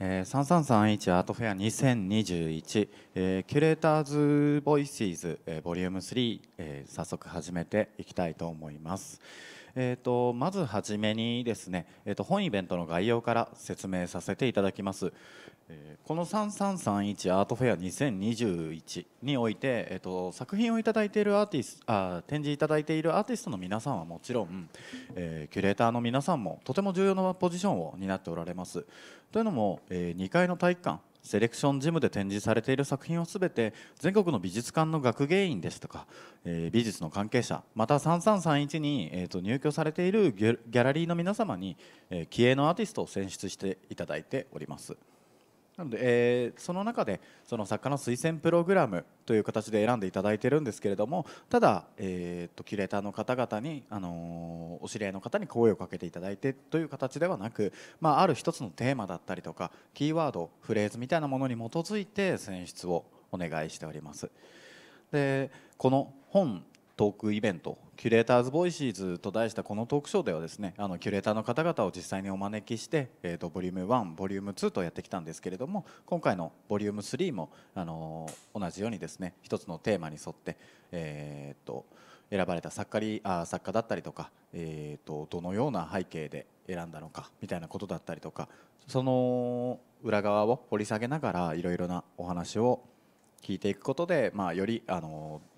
え3331アートフェア2021、えー、キュレーターズボイシーズ、えー、ボリューム3、えー、早速始めていきたいと思います。えーと、まずはじめにですね、えーと、本イベントの概要から説明させていただきます、えー、この3331アートフェア2021において、えーと、作品をいただいているアーティスあ展示いただいているアーティストの皆さんはもちろん、えー、キュレーターの皆さんもとても重要なポジションを担っておられますというのも、えー、2階の体育館セレクションジムで展示されている作品をべて全国の美術館の学芸員ですとか、えー、美術の関係者また3331に、えー、と入居されているギャラリーの皆様に、えー、気鋭のアーティストを選出していただいております。なので、えー、その中でその作家の推薦プログラムという形で選んでいただいてるんですけれどもただ、えーと、とキュレーターの方々に、あのー、お知り合いの方に声をかけていただいてという形ではなく、まあ、ある一つのテーマだったりとかキーワードフレーズみたいなものに基づいて選出をお願いしております。でこの本トークイベント「キュレーターズ・ボイシーズ」と題したこのトークショーではですねあのキュレーターの方々を実際にお招きして、えーと、ボリューム1ボリューム2とやってきたんですけれども今回のボリューム3も、あのー、同じようにですね一つのテーマに沿って、えーと、選ばれた作家あ作家だったりとか、えーと、とどのような背景で選んだのかみたいなことだったりとかその裏側を掘り下げながらいろいろなお話を聞いていくことで、まあ、より、あのー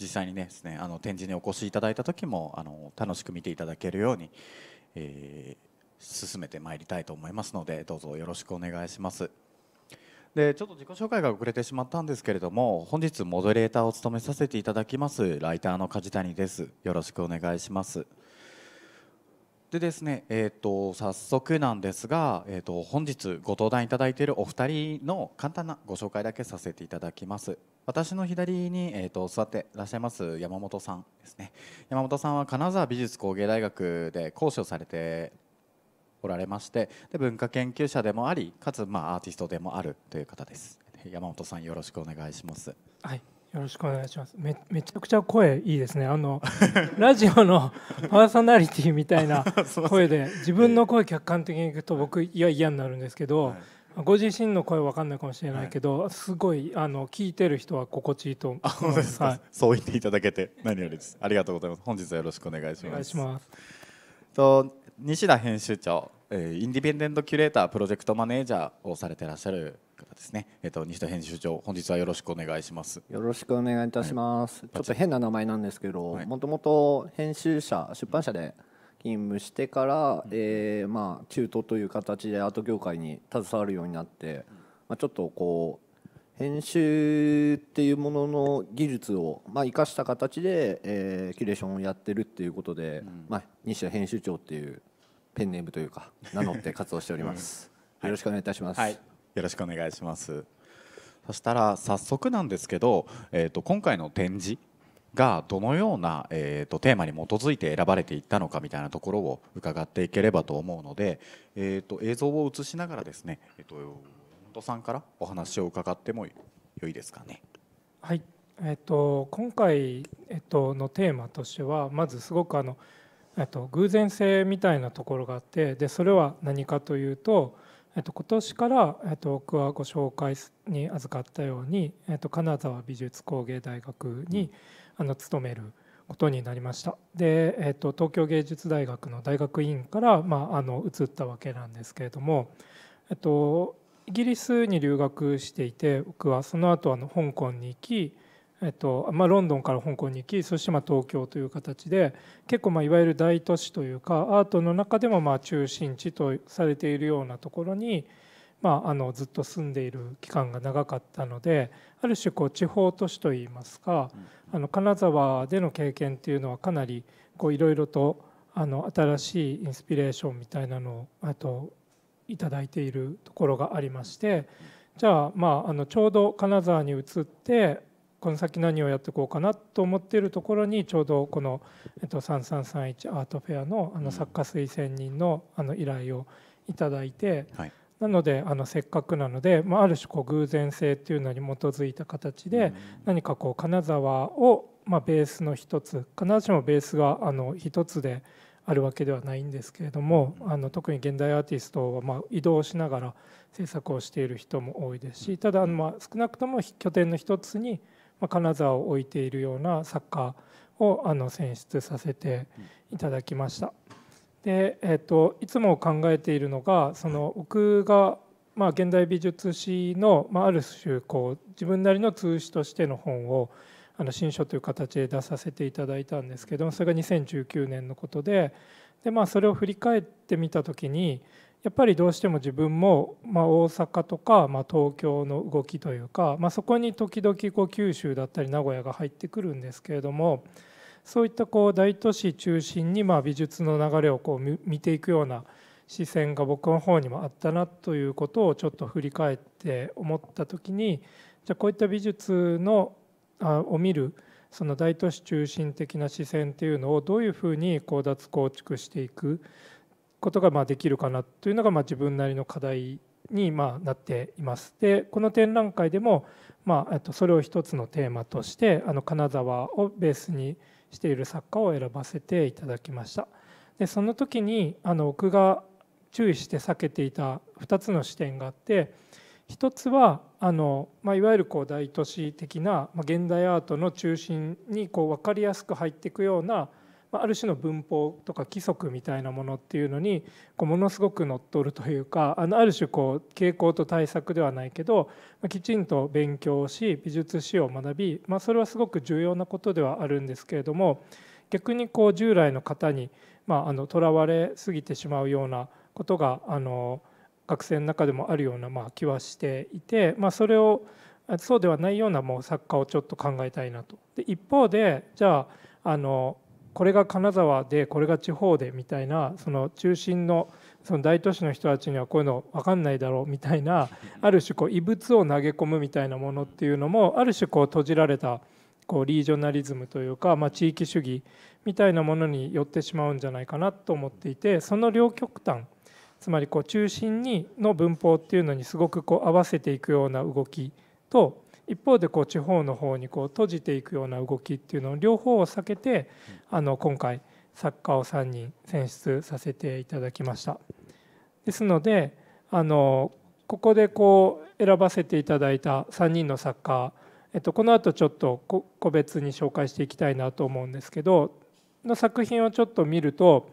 実際にねですねあの展示にお越しいただいた時もあの楽しく見ていただけるように、えー、進めてまいりたいと思いますのでどうぞよろしくお願いします。でちょっと自己紹介が遅れてしまったんですけれども本日モデレーターを務めさせていただきますライターの梶谷ですよろしくお願いします。でですね、えーと、早速なんですが、えーと、本日ご登壇いただいているお二人の簡単なご紹介だけさせていただきます私の左に、えーと、座ってらっしゃいます山本さんですね山本さんは金沢美術工芸大学で講師をされておられましてで文化研究者でもありかつまあアーティストでもあるという方です山本さんよろしくお願いしますはいよろしくお願いします。めめちゃくちゃ声いいですね。あの ラジオの パーソナリティみたいな 声で自分の声客観的にいくと僕いや嫌になるんですけど、はい、ご自身の声わかんないかもしれないけど、はい、すごいあの聞いてる人は心地いいと思います。ですはい、そう言っていただけて何よりです。ありがとうございます。本日はよろしくお願いします。お願いします。と西田編集長、えー、インディペンデントキュレータープロジェクトマネージャーをされていらっしゃる方ですね。えっ、と西田編集長、本日はよろしくお願いします。よろしくお願いいたします。はい、ちょっと変な名前なんですけど、もともと編集者、出版社で勤務してから、うん、えー、まあ中東という形でアート業界に携わるようになって、まあちょっとこう編集っていうものの技術をまあ生かした形で、えー、キュレーションをやってるっていうことで、うん、まあ西田編集長っていうペンネームというか名乗って活動しております。う ん、よろしくお願いいたします。はいよろしくお願いしますそしたら早速なんですけど、えーと、今回の展示がどのような、えーと、テーマに基づいて選ばれていったのかみたいなところを伺っていければと思うので、えーと、映像を映しながらですね、えー、と本さんからお話を伺っても良いですかね。はいえっと今回、えっとのテーマとしてはまずすごくあの、えっと偶然性みたいなところがあってでそれは何かというと。えっと、今年から、えっと、僕はご紹介に預かったように、えっと、金沢美術工芸大学に、あの勤めることになりましたで、えっと、東京芸術大学の大学院から、まあ、あの移ったわけなんですけれども、えっと、イギリスに留学していて僕はその後あの香港に行きえっとまあ、ロンドンから香港に行きそしてま東京という形で結構まいわゆる大都市というかアートの中でもま中心地とされているようなところに、まあ、あのずっと住んでいる期間が長かったのである種こう地方都市といいますかあの金沢での経験というのはかなりいろいろとあの新しいインスピレーションみたいなのをあといただいているところがありましてじゃあまああのちょうど金沢に移ってこの先何をやっていこうかなと思っているところにちょうどこの、えっと、3331アートフェアのあの作家推薦人のあの依頼をいただいて、なのであのせっかくなので、まあ、ある種こう偶然性というのに基づいた形で、何かこう金沢を、まあ、ベースの一つ必ずしもベースがあの一つで。あるわけではないんですけれどもあの特に現代アーティストはまあ移動しながら制作をしている人も多いですしただまあ少なくとも拠点の一つにまあ、金沢を置いているような作家をあの選出させていただきました。で、えーと、いつも考えているのがその僕が、まあ、現代美術史の、まあ、ある種こう自分なりの通史としての本をあの新書という形で出させていただいたんですけどそれが2019年のことでで、まあ、それを振り返ってみた時にやっぱりどうしても自分も、まあ、大阪とか、まあ、東京の動きというか、まあ、そこに時々こう九州だったり名古屋が入ってくるんですけれどもそういったこう大都市中心にまあ美術の流れをこう見ていくような視線が僕の方にもあったなということをちょっと振り返って思った時にじゃあこういった美術のあを見るその大都市中心的な視線っていうのをどういうふうにこう脱構築していくことがまあできるかなというのがまあ自分なりの課題にまあなっています。でこの展覧会でもまあとそれを一つのテーマとしてあの金沢をベースにしている作家を選ばせていただきました。でその時にあの僕が注意して避けていた2つの視点があって1つはあの、まあ、いわゆるこう大都市的な、まあ、現代アートの中心にこう分かりやすく入っていくようなある種の文法とか規則みたいなものっていうのにこうものすごく乗っ取るというかあのある種こう傾向と対策ではないけど、まきちんと勉強し美術史を学び、まあ、それはすごく重要なことではあるんですけれども逆にこう従来の方にとら、まあ、われすぎてしまうようなことがあの学生の中でもあるようなまあ気はしていて、まあ、それをそうではないようなもう作家をちょっと考えたいなと。で一方でじゃああのこれが金沢でこれが地方でみたいなその中心のその大都市の人たちにはこういうの分かんないだろうみたいなある種こう異物を投げ込むみたいなものっていうのもある種こう閉じられたこうリージョナリズムというか、まあ、地域主義みたいなものによってしまうんじゃないかなと思っていてその両極端つまりこう中心にの文法っていうのにすごくこう合わせていくような動きと一方でこう地方の方にこう閉じていくような動きっていうのを両方を避けてあの今回作家を3人選出させていただきました。ですのであのここでこう選ばせていただいた3人の作家、えっと、この後ちょっと個別に紹介していきたいなと思うんですけどの作品をちょっと見ると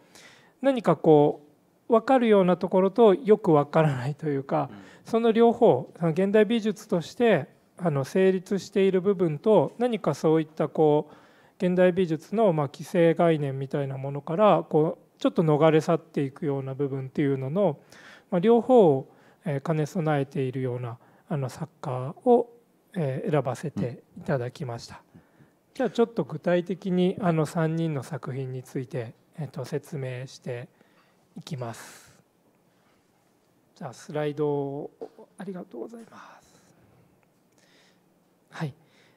何かこう分かるようなところとよく分からないというかその両方現代美術としてあの成立している部分と何かそういったこう現代美術のま既成概念みたいなものからこうちょっと逃れ去っていくような部分っていうのの、ま両方を兼ね備えているようなあの作家を選ばせていただきました。じゃあちょっと具体的にあの3人の作品について、えっと、説明していきます。じゃあスライドありがとうございます。はい。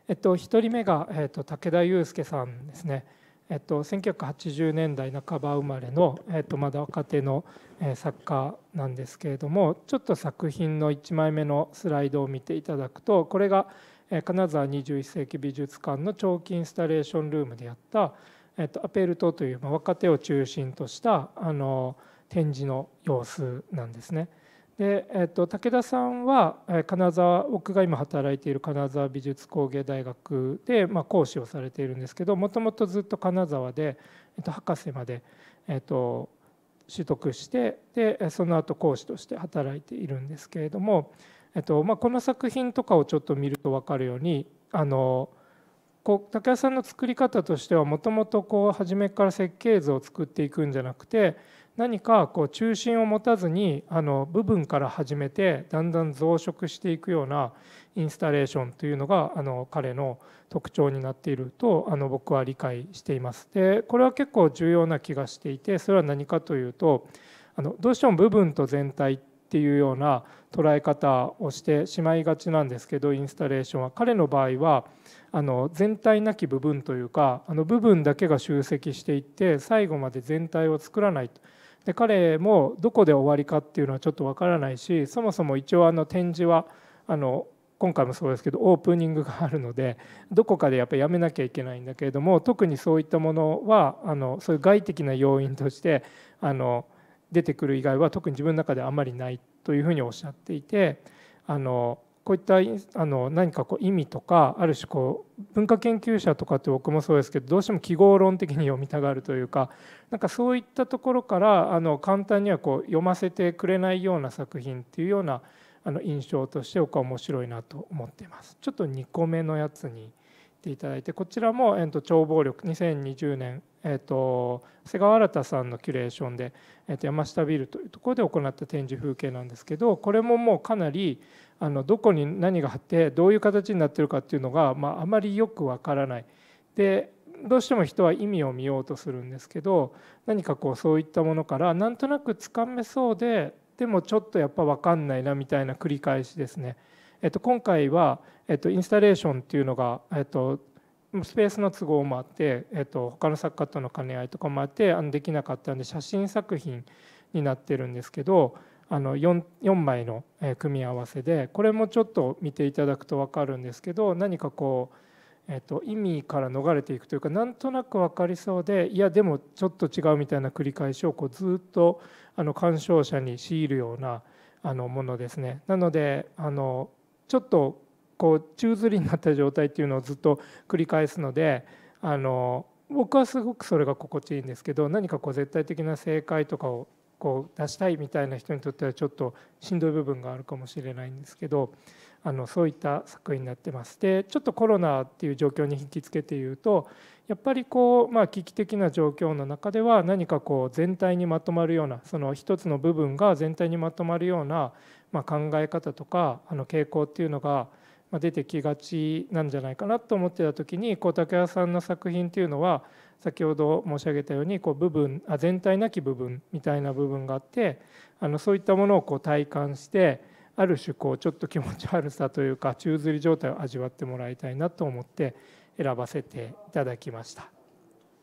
えっと、1人目が、えっと、武田雄介さんですね、えっと、1980年代半ば生まれの、えっと、まだ若手の、え作家なんですけれどもちょっと作品の1枚目のスライドを見ていただくとこれが、え金沢21世紀美術館の長期インスタレーションルームでやった、えっと、アペルトという、ま若手を中心としたあの展示の様子なんですね。で、えー、と武田さんは金沢僕が今働いている金沢美術工芸大学で、まあ、講師をされているんですけどもともとずっと金沢で、えー、と博士まで、えー、と取得してでその後講師として働いているんですけれども、えーとまあ、この作品とかをちょっと見ると分かるようにあのこう武田さんの作り方としてはもともと初めから設計図を作っていくんじゃなくて何かこう中心を持たずにあの部分から始めてだんだん増殖していくようなインスタレーションというのがあの彼の特徴になっているとあの僕は理解しています。でこれは結構重要な気がしていてそれは何かというとあのどうしても部分と全体っていうような捉え方をしてしまいがちなんですけどインスタレーションは彼の場合はあの全体なき部分というかあの部分だけが集積していって最後まで全体を作らないと。で彼もどこで終わりかっていうのはちょっとわからないしそもそも一応あの展示はあの今回もそうですけどオープニングがあるのでどこかでやっぱりやめなきゃいけないんだけれども特にそういったものはあのそういう外的な要因としてあの出てくる以外は特に自分の中であまりないというふうにおっしゃっていてあのこういったあの何かこう意味とかある種こう文化研究者とかって僕もそうですけどどうしても記号論的に読みたがるというかなんかそういったところからあの簡単にはこう読ませてくれないような作品っていうようなあの印象として僕は面白いなと思っています。ちょっと2個目のやつにていただいてこちらも、えー、と超暴力2020年、えー、と瀬川新さんのキュレーションで、えー、と山下ビルというところで行った展示風景なんですけどこれももうかなりあのどこに何があってどういう形になってるかっていうのが、まあ、あまりよくわからない。でどうしても人は意味を見ようとするんですけど何かこうそういったものからなんとなくつかめそうででもちょっとやっぱ分かんないなみたいな繰り返しですね。えっと、今回は、えっと、インスタレーションっていうのが、えっと、スペースの都合もあって、えっと、他の作家との兼ね合いとかもあってあのできなかったんで写真作品になってるんですけど、あの 4, 4枚の組み合わせでこれもちょっと見ていただくと分かるんですけど何かこうえっと、意味から逃れていくというかなんとなく分かりそうでいやでもちょっと違うみたいな繰り返しをこうずっとあの鑑賞者に強いるようなあのものですね。なのであのちょっとこう宙づりになった状態っていうのをずっと繰り返すのであの僕はすごくそれが心地いいんですけど何かこう絶対的な正解とかをこう出したいみたいな人にとってはちょっとしんどい部分があるかもしれないんですけどあのそういった作品になってます。でちょっとコロナっていう状況に引きつけて言うとやっぱりこう、まあ、危機的な状況の中では何かこう全体にまとまるようなその一つの部分が全体にまとまるような、まあ、考え方とかあの傾向っていうのが出てきがちなんじゃないかなと思ってた時にこう竹谷さんの作品っていうのは先ほど申し上げたようにこう部分あ全体なき部分みたいな部分があってあのそういったものをこう体感してある種こうちょっと気持ち悪さというか宙づり状態を味わってもらいたいなと思って選ばせていただきました。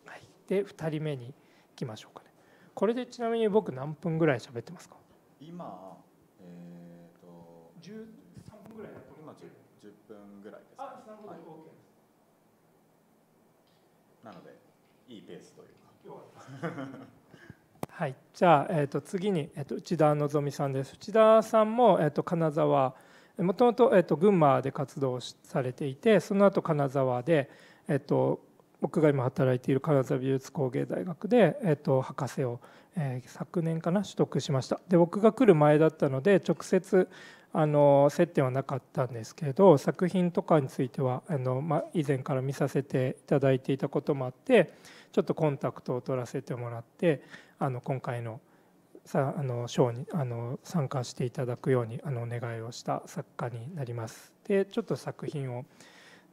はい、で2人目にいきましょうかね。これでちなみに僕何分ぐらい喋ってますか今、えーと、といいペースというか。はい、じゃあ、えーと、次に、えーと、内田望さんです。内田さんも、えーと、と金沢もともと,、えー、と群馬で活動されていてその後金沢で、えー、と僕が今働いている金沢美術工芸大学で、えー、と博士を、えー、昨年かな取得しましたで僕が来る前だったので直接あの接点はなかったんですけど作品とかについてはあの、まあ、以前から見させていただいていたこともあってちょっとコンタクトを取らせてもらってあの今回のさあの賞にあの参加していただくようにあのお願いをした作家になります。でちょっと作品を、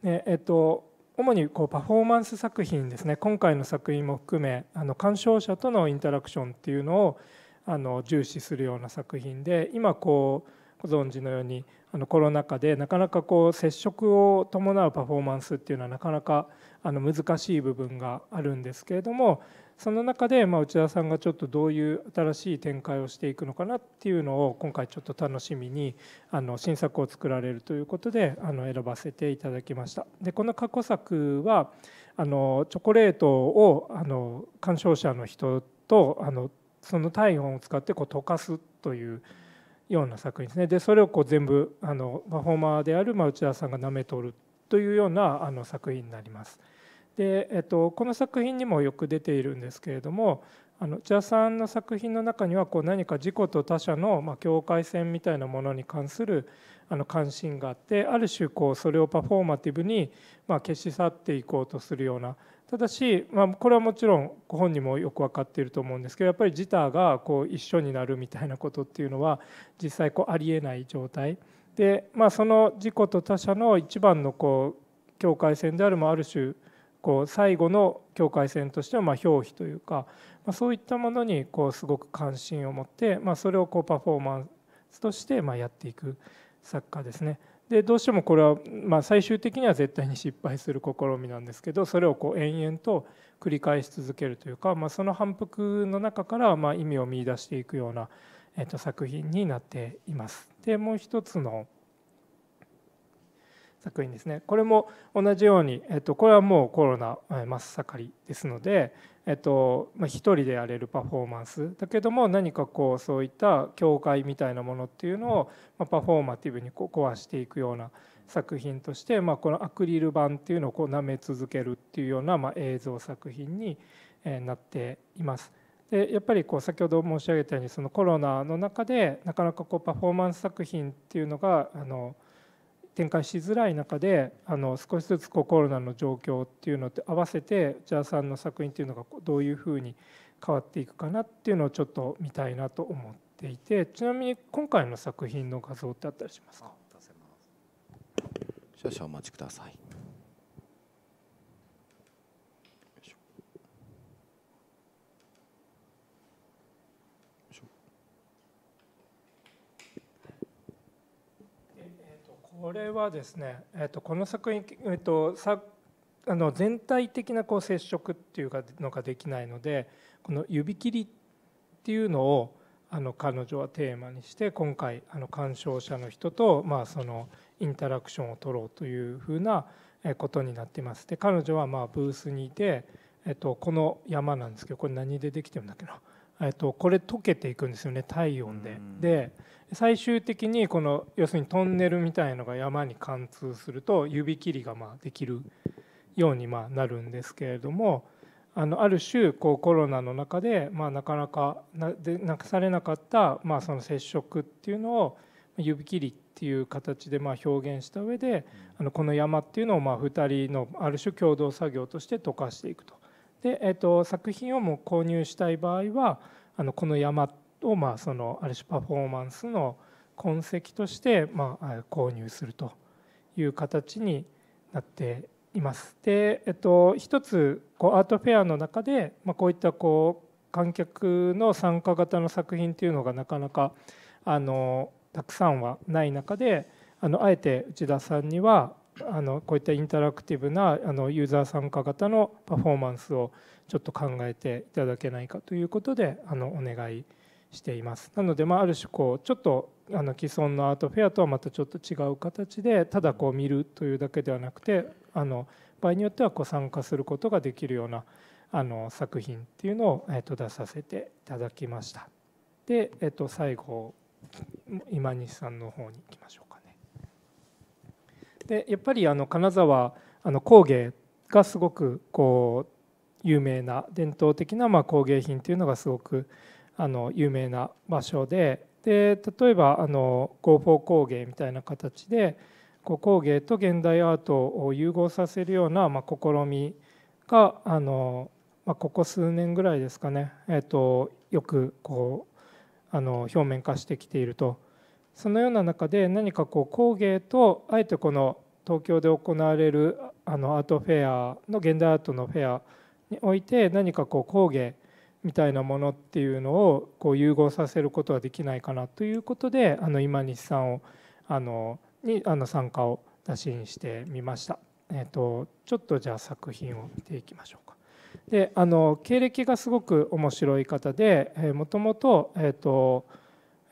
ねえっと、主にこうパフォーマンス作品ですね今回の作品も含めあの鑑賞者とのインタラクションっていうのをあの重視するような作品で今こうご存知のようにあのコロナ禍でなかなかこう接触を伴うパフォーマンスっていうのはなかなかあの難しい部分があるんですけれどもその中でまあ内田さんがちょっとどういう新しい展開をしていくのかなっていうのを今回ちょっと楽しみにあの新作を作られるということであの選ばせていただきました。でこの過去作はあのチョコレートをあの鑑賞者の人とあのその体温を使ってこう溶かすという。ような作品ですねでそれをこう全部あのパフォーマーである、ま内田さんがなめとるというようなあの作品になります。でえっと、この作品にもよく出ているんですけれどもあの内田さんの作品の中にはこう何か自己と他者の、まあ境界線みたいなものに関するあの関心があってある種こうそれをパフォーマティブにま消し去っていこうとするようなただし、まあ、これはもちろんご本人もよく分かっていると思うんですけどやっぱり自他がこう一緒になるみたいなことっていうのは実際こうありえない状態で、まあ、その自己と他者の一番のこう境界線であるもある種こう最後の境界線としてはま表皮というか、まあ、そういったものにこうすごく関心を持って、まあ、それをこうパフォーマンスとしてまやっていく作家ですねでどうしてもこれは、まあ、最終的には絶対に失敗する試みなんですけどそれをこう延々と繰り返し続けるというか、まあ、その反復の中からまあ意味を見いだしていくような、えっと、作品になっています。でもう一つの作品ですねこれも同じように、えっと、これはもうコロナ真っ盛りですので、えっとまあ、人でやれるパフォーマンスだけども何かこうそういった境界みたいなものっていうのを、まあ、パフォーマティブにこう壊していくような作品として、まあ、このアクリル板っていうのをこう舐め続けるっていうような、まあ、映像作品になっています。でやっぱりこう先ほど申し上げたようにそのコロナの中でなかなかこうパフォーマンス作品っていうのがあの、展開しづらい中であの少しずつこうコロナの状況っていうのと合わせてジャーさんの作品っていうのがどういうふうに変わっていくかなっていうのをちょっと見たいなと思っていてちなみに今回の作品の画像ってあったりしますか少々お待ちくださいこれはですね、えっと、この作品、えっと、さあの全体的なこう接触っていうのができないのでこの指切りっていうのをあの彼女はテーマにして今回あの鑑賞者の人と、まあ、そのインタラクションを取ろうというふうなことになっています。で彼女はまあブースにいて、えっと、この山なんですけどこれ何でできてるんだっけなえっと、これ溶けていくんですよね体温で。で最終的にこの要するにトンネルみたいのが山に貫通すると指切りがまあできるようにまあなるんですけれどもあのある種こうコロナの中でまあなかなかなでなくされなかったまあその接触っていうのを指切りっていう形でまあ表現した上であのこの山っていうのをまあ2人のある種共同作業として溶かしていくと。で、えーと、作品をもう購入したい場合はあのこの山を、まあ、そのある種パフォーマンスの痕跡として、まあ、購入するという形になっています。で、えっと、一つこうアートフェアの中で、まあ、こういったこう観客の参加型の作品というのがなかなかあのたくさんはない中であのあえて内田さんにはあのこういったインタラクティブなあのユーザー参加型のパフォーマンスをちょっと考えていただけないかということであのお願いしています。なので、まあ、ある種こうちょっとあの既存のアートフェアとはまたちょっと違う形でただこう見るというだけではなくてあの場合によってはこう参加することができるようなあの作品っていうのを、えと出させていただきました。で、えと最後今西さんの方に行きましょうでやっぱりあの金沢あの工芸がすごくこう有名な伝統的なま工芸品というのがすごくあの有名な場所でで例えばあの合法工芸みたいな形でこう工芸と現代アートを融合させるようなま試みがあの、まここ数年ぐらいですかね、えとよくこうあの表面化してきているとそのような中で何かこう工芸とあえてこの東京で行われるあのアートフェアの現代アートのフェアにおいて何かこう工芸みたいなものっていうのをこう融合させることはできないかなということであの今西さんをあのにあの参加を打診してみました。えーと、ちょっとじゃあ作品を見ていきましょうか。であの経歴がすごく面白い方でも、えー、ともと,、えもと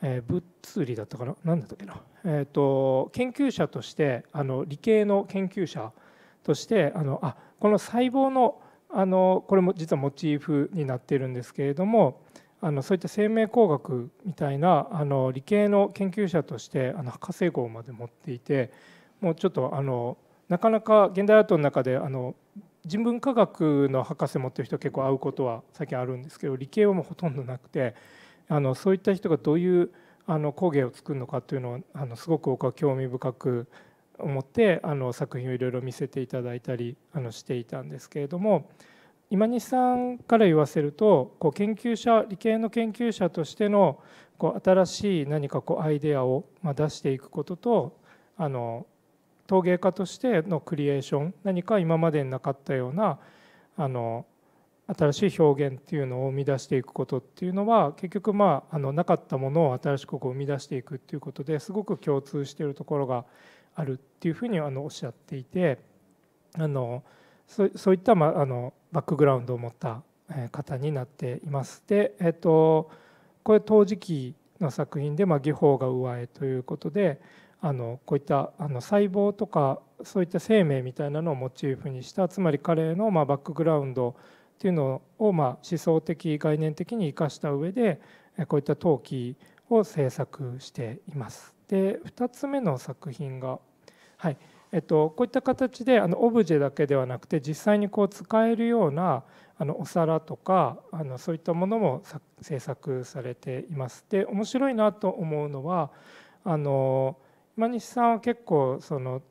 え物理だったかな何だったっけな、えーと、と研究者としてあの理系の研究者としてあのあこの細胞のあのこれも実はモチーフになっているんですけれどもあのそういった生命工学みたいなあの理系の研究者としてあの博士号まで持っていてもうちょっとあのなかなか現代アートの中であの人文科学の博士持ってる人結構会うことは最近あるんですけど理系はもうほとんどなくてあのそういった人がどういうあの工芸を作るのかというのをあのすごく僕は興味深く思ってあの作品をいろいろ見せていただいたりあのしていたんですけれども今西さんから言わせるとこう研究者理系の研究者としてのこう新しい何かこうアイデアを出していくこととあの陶芸家としてのクリエーション何か今までになかったようなあの新しい表現っていうのを生み出していくことっていうのは結局まああのなかったものを新しくこう生み出していくっていうことですごく共通しているところがあるっていうふうにあのおっしゃっていてあのそういった、まあ、のバックグラウンドを持った方になっています。で、えっと、これ陶磁器の作品で「まあ、技法が上絵」ということであのこういったあの細胞とかそういった生命みたいなのをモチーフにしたつまり彼のまあバックグラウンドっていうのをま思想的概念的に生かした上でこういった陶器を制作しています。で2つ目の作品が、はいえっと、こういった形であのオブジェだけではなくて実際にこう使えるようなあのお皿とかあのそういったものも制作されています。で面白いなと思うのはあの今西さんは結構その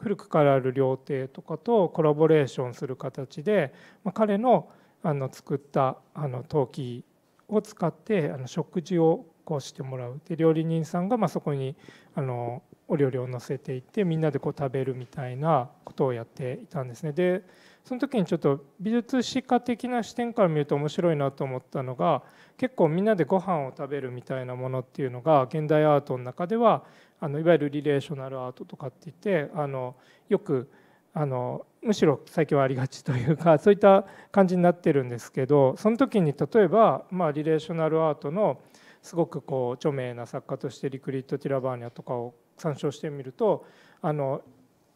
古くからある料亭とかとコラボレーションする形で、まあ、彼のあの作ったあの陶器を使ってあの食事をこうしてもらうで料理人さんがまそこにあのお料理を載せていってみんなでこう食べるみたいなことをやっていたんですねでその時にちょっと美術史家的な視点から見ると面白いなと思ったのが結構みんなでご飯を食べるみたいなものっていうのが現代アートの中ではあのいわゆるリレーショナルアートとかっていってあのよくあのむしろ最近はありがちというか そういった感じになってるんですけどその時に例えば、まあ、リレーショナルアートのすごくこう著名な作家としてリクリット・ティラバーニャとかを参照してみるとあの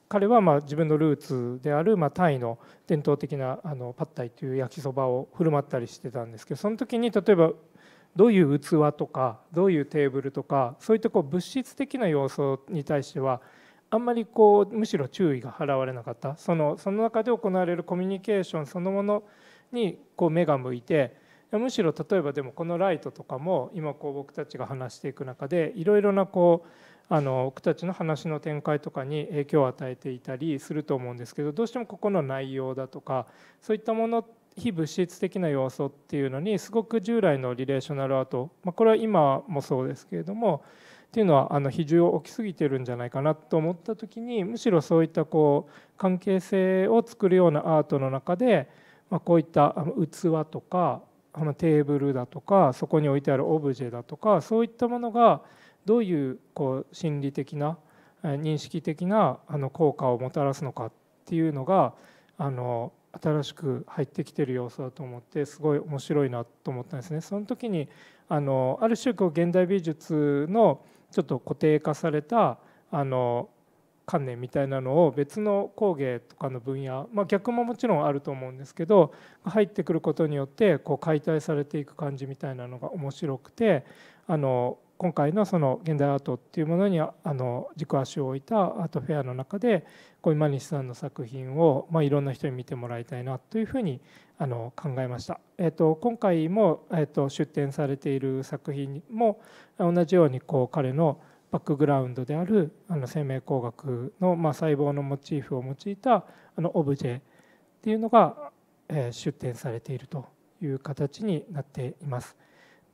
彼はまあ自分のルーツであるまあタイの伝統的なあのパッタイという焼きそばを振る舞ったりしてたんですけどその時に例えばどういう器とかどういうテーブルとかそういったこう物質的な要素に対してはあんまりこうむしろ注意が払われなかったそのその中で行われるコミュニケーションそのものにこう目が向いてむしろ例えばでもこのライトとかも今こう僕たちが話していく中でいろいろなこうあの僕たちの話の展開とかに影響を与えていたりすると思うんですけどどうしてもここの内容だとかそういったもの非物質的な要素っていうのにすごく従来のリレーショナルアート、まあ、これは今もそうですけれどもっていうのはあの比重を置きすぎてるんじゃないかなと思った時にむしろそういったこう関係性を作るようなアートの中で、まあ、こういった器とかあのテーブルだとかそこに置いてあるオブジェだとかそういったものがどういうこう心理的な認識的なあの効果をもたらすのかっていうのがあの新しく入ってきてる要素だと思ってすごい面白いなと思ったんですね。その時にあのある種こう現代美術のちょっと固定化されたあの観念みたいなのを別の工芸とかの分野、まあ、逆ももちろんあると思うんですけど入ってくることによってこう解体されていく感じみたいなのが面白くてあの今回のその現代アートっていうものにあの軸足を置いたアートフェアの中でこう今西さんの作品を、まあ、いろんな人に見てもらいたいなというふうにあの考えました、えーと、今回も、えーと、出展されている作品も同じようにこう彼のバックグラウンドであるあの生命工学の、まあ、細胞のモチーフを用いたあのオブジェっていうのが、えー、出展されているという形になっています。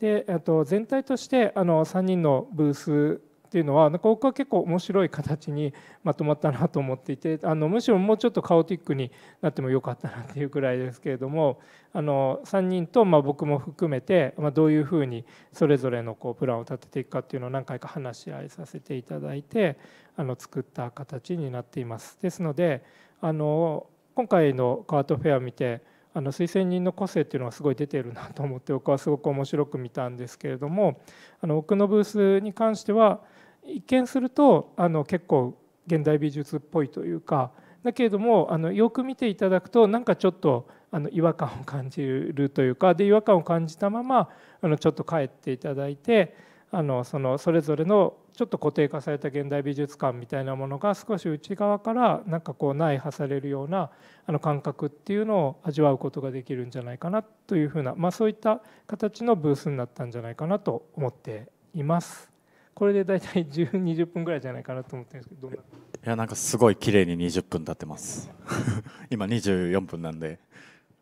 でと全体としてあの3人のブースっていうのは僕は結構面白い形にまとまったなと思っていてあのむしろもうちょっとカオティックになってもよかったなっていうくらいですけれどもあの3人とま僕も含めて、まどういうふうにそれぞれのこうプランを立てていくかっていうのを何回か話し合いさせていただいてあの作った形になっています。ですのであの今回のカートフェアを見てあの推薦人の個性っていうのがすごい出てるなと思って僕はすごく面白く見たんですけれどもあの奥のブースに関しては一見するとあの結構現代美術っぽいというかだけれどもあのよく見ていただくとなんかちょっとあの違和感を感じるというかで違和感を感じたままあのちょっと帰っていただいてあのそのそれぞれのちょっと固定化された現代美術館みたいなものが少し内側からなんかこう内破されるようなあの感覚っていうのを味わうことができるんじゃないかなというふうな、まあ、そういった形のブースになったんじゃないかなと思っています。これで大体10、20分ぐらいじゃないかなと思ってるんですけど、どんないや、なんかすごい綺麗に20分経ってます。今24分なんで、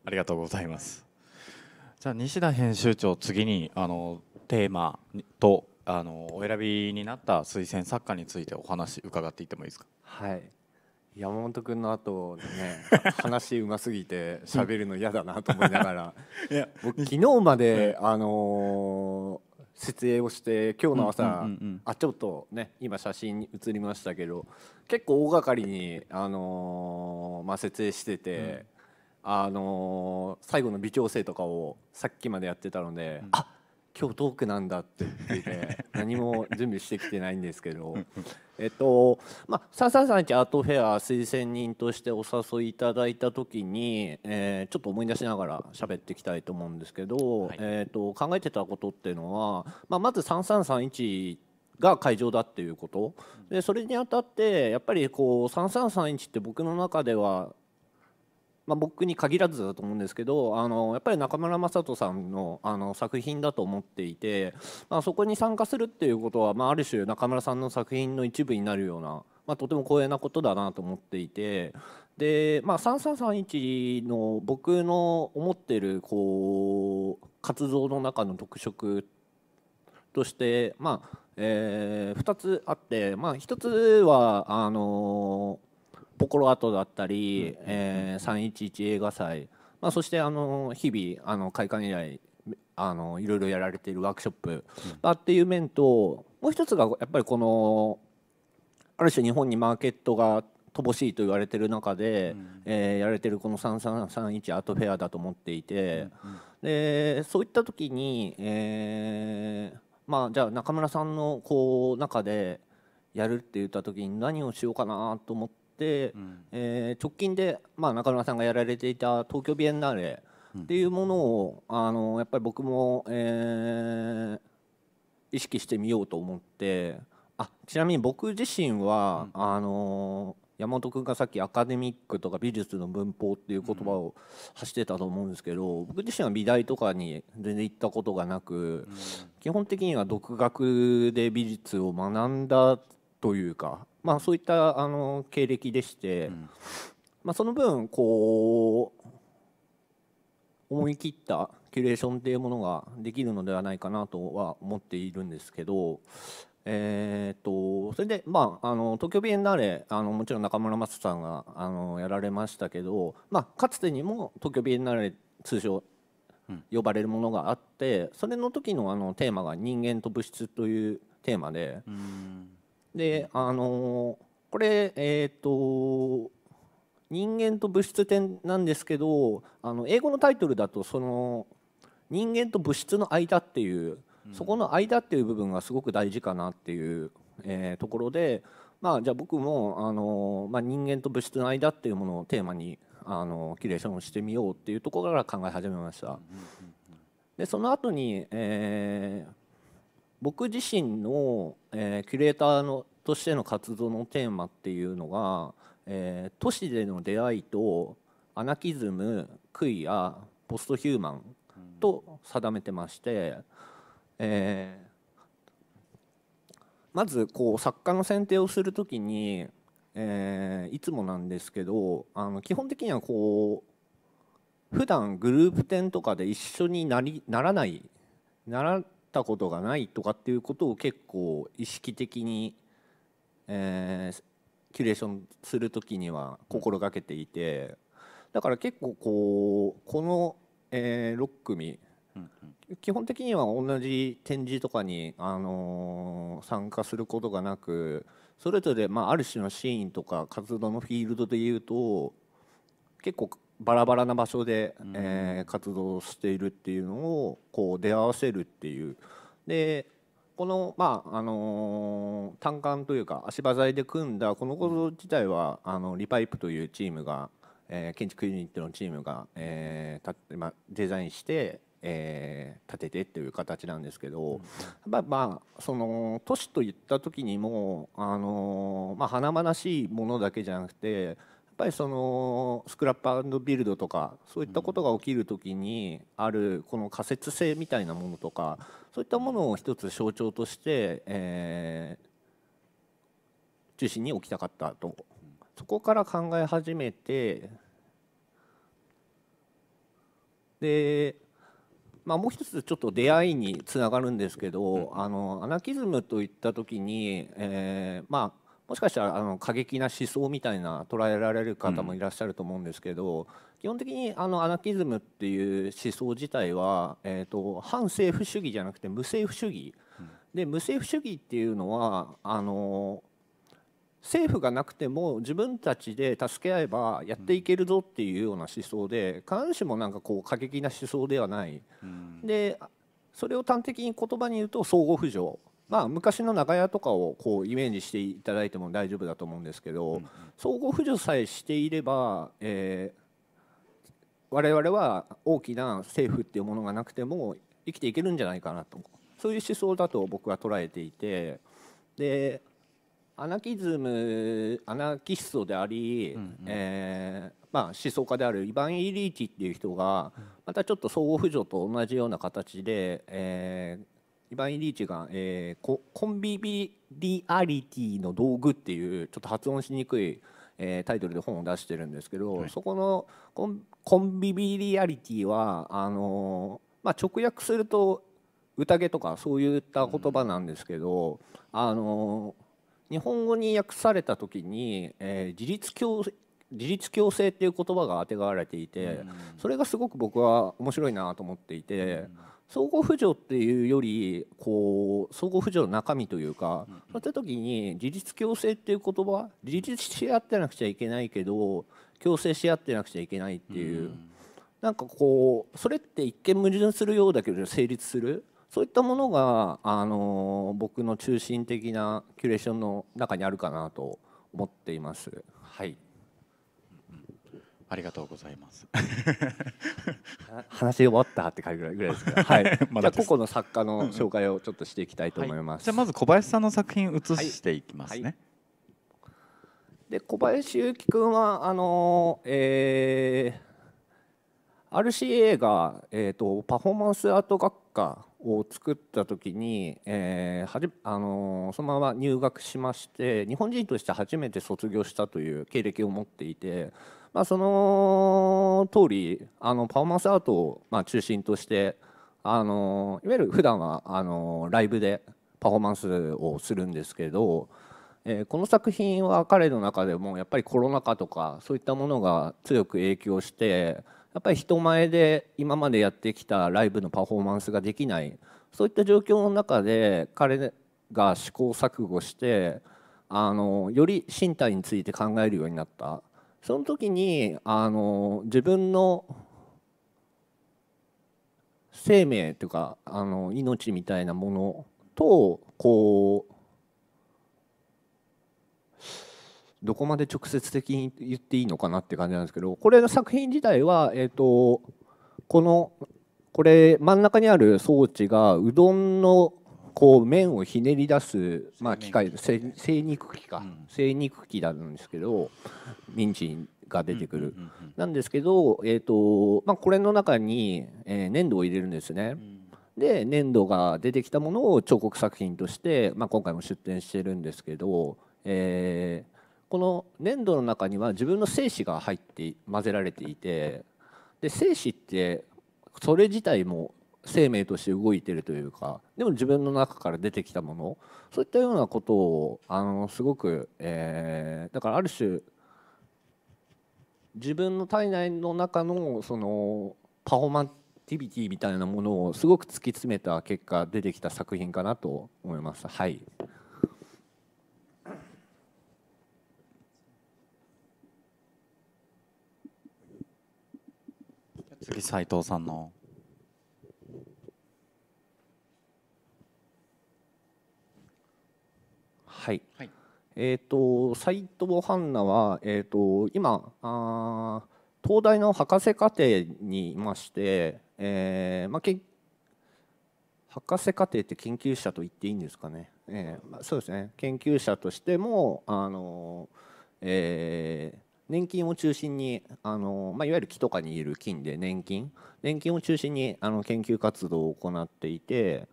ありがとうございます。じゃあ、西田編集長、次にあのテーマとあのお選びになった推薦作家についてお話伺っていってもいいですか。はい山本君の後ね 話うますぎて喋るの嫌だなと思いながら いや僕昨日まで、あのー設営をして今日の朝、うんうんうんうん、あちょっとね今写真に写りましたけど結構大掛かりに、あのー、まあ、設営してて、うん、あのー、最後の微調整とかをさっきまでやってたので、うん、あ今日トークなんだってって、ね、何も準備してきてないんですけどえっとまあ笹さんちアートフェア推薦人としてお誘いいただいた時に、えー、ちょっと思い出しながら喋っていきたいと思うんですけど、はい、えっと考えてたことっていうのは、まあ、まず3331が会場だっていうことでそれにあたってやっぱりこう3331って僕の中ではまあ、僕に限らずだと思うんですけどあのやっぱり中村雅人さんのあの作品だと思っていて、まあ、そこに参加するっていうことは、まあ、ある種中村さんの作品の一部になるような、まあ、とても光栄なことだなと思っていてで、まあ、3331の僕の思ってるこう活動の中の特色として、まあえー、2つあって、まあ、1つはあのーポコロアートだったり、うん、えー、311映画祭、まあ、そしてあの日々あの開館以来あのいろいろやられているワークショップ、うん、っていう面ともう一つがやっぱりこのある種日本にマーケットが乏しいと言われてる中で、うん、えー、やられてるこの3331アートフェアだと思っていて、うん、でそういった時に、えー、まあ、じゃあ中村さんのこう中でやるって言った時に何をしようかなと思って。、うん、えー、直近で、まあ、中村さんがやられていた東京ビエンナーレっていうものを、うん、あのやっぱり僕も、えー、意識してみようと思ってあちなみに僕自身は、うん、あの山本君がさっきアカデミックとか美術の文法っていう言葉を発してたと思うんですけど、僕自身は美大とかに全然行ったことがなく、基本的には独学で美術を学んだというかまあ、そういったあの経歴でして、うん、まあ、その分こう思い切ったキュレーションっていうものができるのではないかなとは思っているんですけど、えーと、とそれで、まあ、あの東京ビエンナーレあのもちろん中村松さんがあのやられましたけど、まあ、かつてにも東京ビエンナーレ通称呼ばれるものがあって、それの時のあのテーマが「人間と物質」というテーマで。うんであのこれえっ、ー、と人間と物質点なんですけどあの英語のタイトルだとその人間と物質の間っていう、そこの間っていう部分がすごく大事かなっていう、えところで、まあ、じゃあ僕もあの、まあ、人間と物質の間っていうものをテーマにあのキュレーションしてみようっていうところから考え始めました。でその後に、えー、僕自身のえー、キュレーターのとしての活動のテーマっていうのが、えー、都市での出会いとアナキズム悔いやポストヒューマンと定めてまして、えー、まずこう作家の選定をする時に、えー、いつもなんですけどあの基本的にはこう普段グループ展とかで一緒になりならないならったことがないとかっていうことを結構意識的に、えー、キュレーションする時には心がけていてだから結構こうこの、えー、6組基本的には同じ展示とかに、あのー、参加することがなくそれぞれ、まあ、ある種のシーンとか活動のフィールドでいうと結構バラバラな場所で、うん、えー、活動しているっていうのをこう出会わせるっていうでこのまああのー、単管というか足場材で組んだこのこと自体はあのリパイプというチームが、えー、建築ユニットのチームが、えーたま、デザインして、えー、建ててっていう形なんですけど、うん、まあ、まあ、その都市といった時にも、あのー、まあ、華々しいものだけじゃなくてぱりそのスクラップビルドとかそういったことが起きる時にあるこの仮説性みたいなものとかそういったものを一つ象徴として、えー、中心に置きたかったとそこから考え始めてでまあ、もう一つちょっと出会いにつながるんですけど、あのアナキズムといった時に、えーまあ、もしかしたらあの過激な思想みたいな捉えられる方もいらっしゃると思うんですけど、うん、基本的にあのアナキズムっていう思想自体は、えーと、反政府主義じゃなくて無政府主義、うん、で無政府主義っていうのはあの政府がなくても自分たちで助け合えばやっていけるぞっていうような思想で必ずしもなんかこう過激な思想ではない、うん、でそれを端的に言葉に言うと相互扶助まあ、昔の長屋とかをこうイメージしていただいても大丈夫だと思うんですけど、うん、相互扶助さえしていれば、えー、我々は大きな政府っていうものがなくても生きていけるんじゃないかなとそういう思想だと僕は捉えていてでアナキズムアナキストであり、うんうん、えー、まあ、思想家であるイヴァン・イリーチっていう人がまたちょっと相互扶助と同じような形で、えー、イバイン・リーチが、えー、ココンビビリアリティの道具っていうちょっと発音しにくい、えー、タイトルで本を出してるんですけど、はい、そこのコンコンビビリアリティはあのー、まあ、直訳すると宴とかそういった言葉なんですけど、うん、あのー、日本語に訳された時に、えー、自立強自立共生っていう言葉があてがわれていて、うん、それがすごく僕は面白いなと思っていて。うん相互扶助っていうよりこう相互扶助の中身というか、うん、そういった時に自立共生っていう言葉自立し合ってなくちゃいけないけど共生し合ってなくちゃいけないっていう、うん、なんかこうそれって一見矛盾するようだけど成立するそういったものが、あの僕の中心的なキュレーションの中にあるかなと思っています。はいありがとうございます話終わったって感じぐらいですか はいまだじゃあ個々の作家の紹介をちょっとしていきたいと思います、はい、じゃあまず小林さんの作品を移していきますね、はいはい、で小林ゆき君はあのえー、RCA が、えーと、パフォーマンスアート学科を作った時に、えーはじあのそのまま入学しまして日本人として初めて卒業したという経歴を持っていてまあ、その通りありパフォーマンスアートをまあ中心としてあのいわゆる普段はあのライブでパフォーマンスをするんですけど、えこの作品は彼の中でもやっぱりコロナ禍とかそういったものが強く影響してやっぱり人前で今までやってきたライブのパフォーマンスができないそういった状況の中で彼が試行錯誤してあのより身体について考えるようになった。その時にあの自分の生命というかあの命みたいなものとこうどこまで直接的に言っていいのかなって感じなんですけどこれの作品自体は、えーと、とこのこれ真ん中にある装置がうどんのこう面をひねり出す、まあ、機械精肉機か、精肉機なんですけどミンチが出てくる、なんですけど、えとまあ、これの中に、え粘土を入れるんですね。で粘土が出てきたものを彫刻作品として、まあ、今回も出展してるんですけど、えこの粘土の中には自分の精子が入って混ぜられていてで精子ってそれ自体も生命として動いてるというかでも自分の中から出てきたものそういったようなことをあのすごく、えー、だからある種自分の体内の中のそのパフォーマンティビティみたいなものをすごく突き詰めた結果出てきた作品かなと思います。はい次斉藤さんのはい、はい、えっ、ー、と斎藤ハンナは、えっ、ー、と今あ東大の博士課程にいまして、えーまあ、け博士課程って研究者と言っていいんですかね、えーまあ、そうですね研究者としてもあの、えー、年金を中心にあの、まあ、いわゆる木とかにいる菌で年金年金を中心にあの研究活動を行っていて、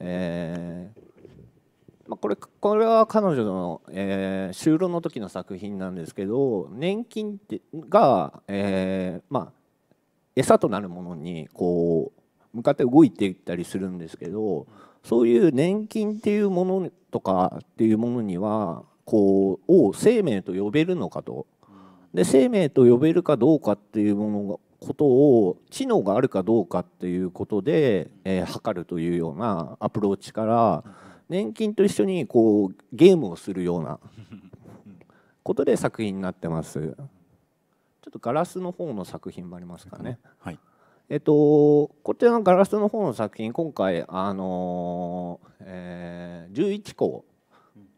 えー、まあ、これこれは彼女の、えー、就労の時の作品なんですけど年金ってが、えー、まあ餌となるものにこう向かって動いていったりするんですけどそういう年金っていうものとかっていうものにはこうを生命と呼べるのかとで生命と呼べるかどうかっていうものがことを知能があるかどうかっていうことで、えー、測るというようなアプローチから。年金と一緒にこうゲームをするようなことで作品になってますちょっとガラスの方の作品もありますかね、はい、えっとこちらのガラスの方の作品今回あのー、えー、11個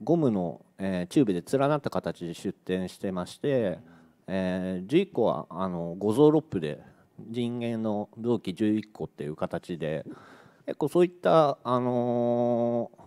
ゴムの、えー、チューブで連なった形で出展してまして、えー、11個はあの五臓六腑で人間の臓器11個っていう形で結構そういった、あのー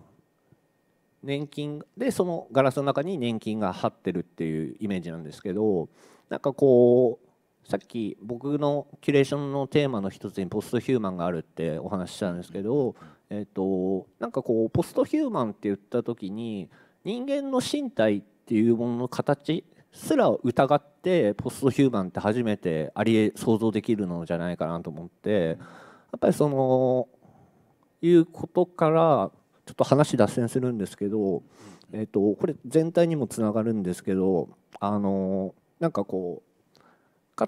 年金でそのガラスの中に年金が張ってるっていうイメージなんですけどなんかこうさっき僕のキュレーションのテーマの一つにポストヒューマンがあるってお話ししたんですけど、えーと、となんかこうポストヒューマンって言った時に人間の身体っていうものの形すら疑ってポストヒューマンって初めてありえ想像できるのじゃないかなと思ってやっぱりそのいうことからちょっと話脱線するんですけど、えっと、これ全体にもつながるんですけどあのなんかこうか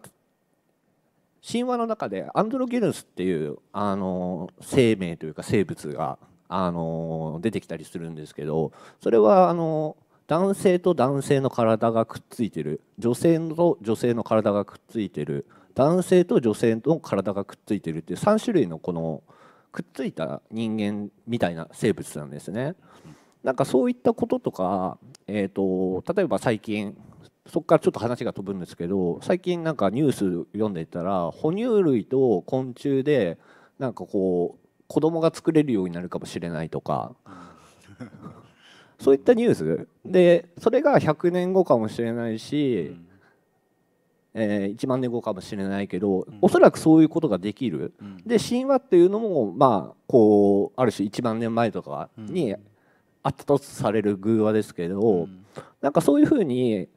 神話の中でアンドロギヌスっていうあの生命というか生物があの出てきたりするんですけどそれはあの男性と男性の体がくっついてる女性と女性の体がくっついてる男性と女性の体がくっついてるっていう3種類のこのくっついた人間みたいな生物なんですね。なんかそういったこととか、えーと、例えば最近そこからちょっと話が飛ぶんですけど最近なんかニュース読んでたら哺乳類と昆虫でなんかこう子供が作れるようになるかもしれないとかそういったニュースでそれが100年後かもしれないし、うんえー、1万年後かもしれないけど、うん、おそらくそういうことができる、うん、で神話っていうのも、まあ、こうある種1万年前とかにあったとされる偶話ですけど、うん、なんかそういうふうに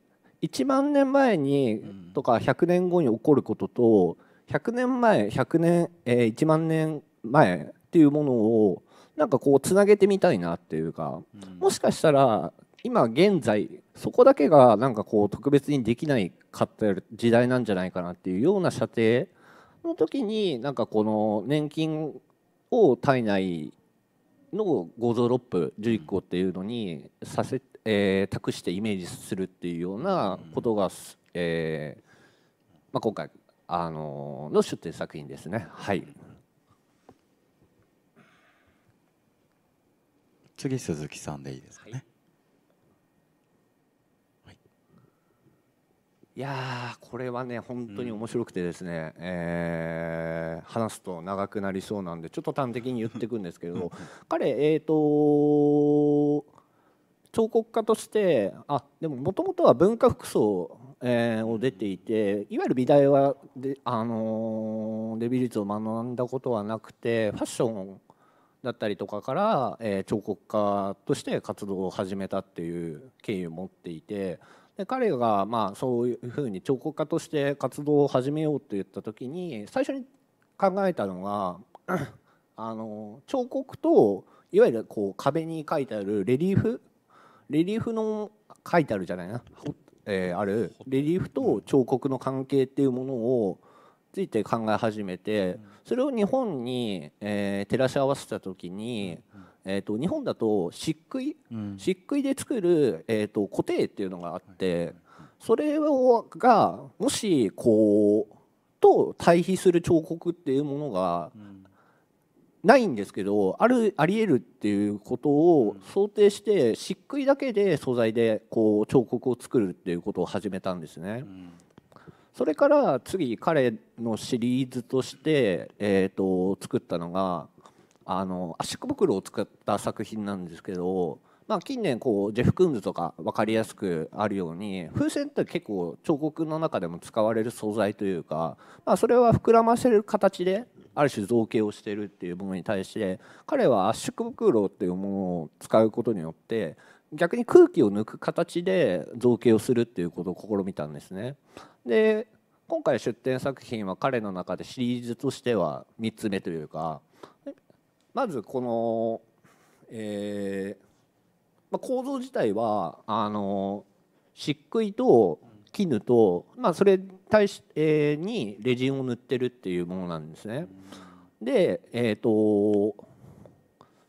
1万年前にとか100年後に起こることと100年前100年、えー、1万年前っていうものをなんかこうつなげてみたいなっていうか、もしかしたら今現在そこだけがなんかこう特別にできないかった時代なんじゃないかなっていうような射程の時になんかこの年金を体内の5増6分11個っていうのにさせ、えー、託してイメージするっていうようなことが、えーまあ、今回、あのー、の出展作品ですね。はい次鈴木さんでいいですかね。はいいやこれはね本当に面白くてですね、うん、えー、話すと長くなりそうなんでちょっと端的に言っていくんですけど 彼えっ、ー、と彫刻家としてあでももともとは文化服装、えー、を出ていていわゆる美大はで、あのデビルを学んだことはなくてファッションだったりとかから、え彫刻家として活動を始めたっていう経緯を持っていて。で彼がまあそういうふうに彫刻家として活動を始めようと言った時に最初に考えたのが あの彫刻といわゆるこう壁に書いてあるレリーフレリーフの書いてあるじゃないな、えー、あるレリーフと彫刻の関係っていうものをついて考え始めてそれを日本に、えー、照らし合わせた時にえーと、日本だと漆喰、うん、漆喰で作る、えーと、固定っていうのがあって、はい、それをがもしこうと対比する彫刻っていうものがないんですけどあるありえるっていうことを想定して漆喰だけで素材でこう彫刻を作るっていうことを始めたんですね。うんそれから次彼のシリーズとして、えー、と作ったのがあの圧縮袋を使った作品なんですけど、まあ、近年こうジェフ・クーンズとか分かりやすくあるように風船って結構彫刻の中でも使われる素材というか、まあ、それは膨らませる形である種造形をしてるっていうものに対して彼は圧縮袋っていうものを使うことによって逆に空気を抜く形で造形をするっていうことを試みたんですね。で今回出展作品は彼の中でシリーズとしては3つ目というかまずこの、えーまあ、構造自体はあの漆喰と絹と、まあ、それ対し、えー、にレジンを塗ってるっていうものなんですね。で、えーと、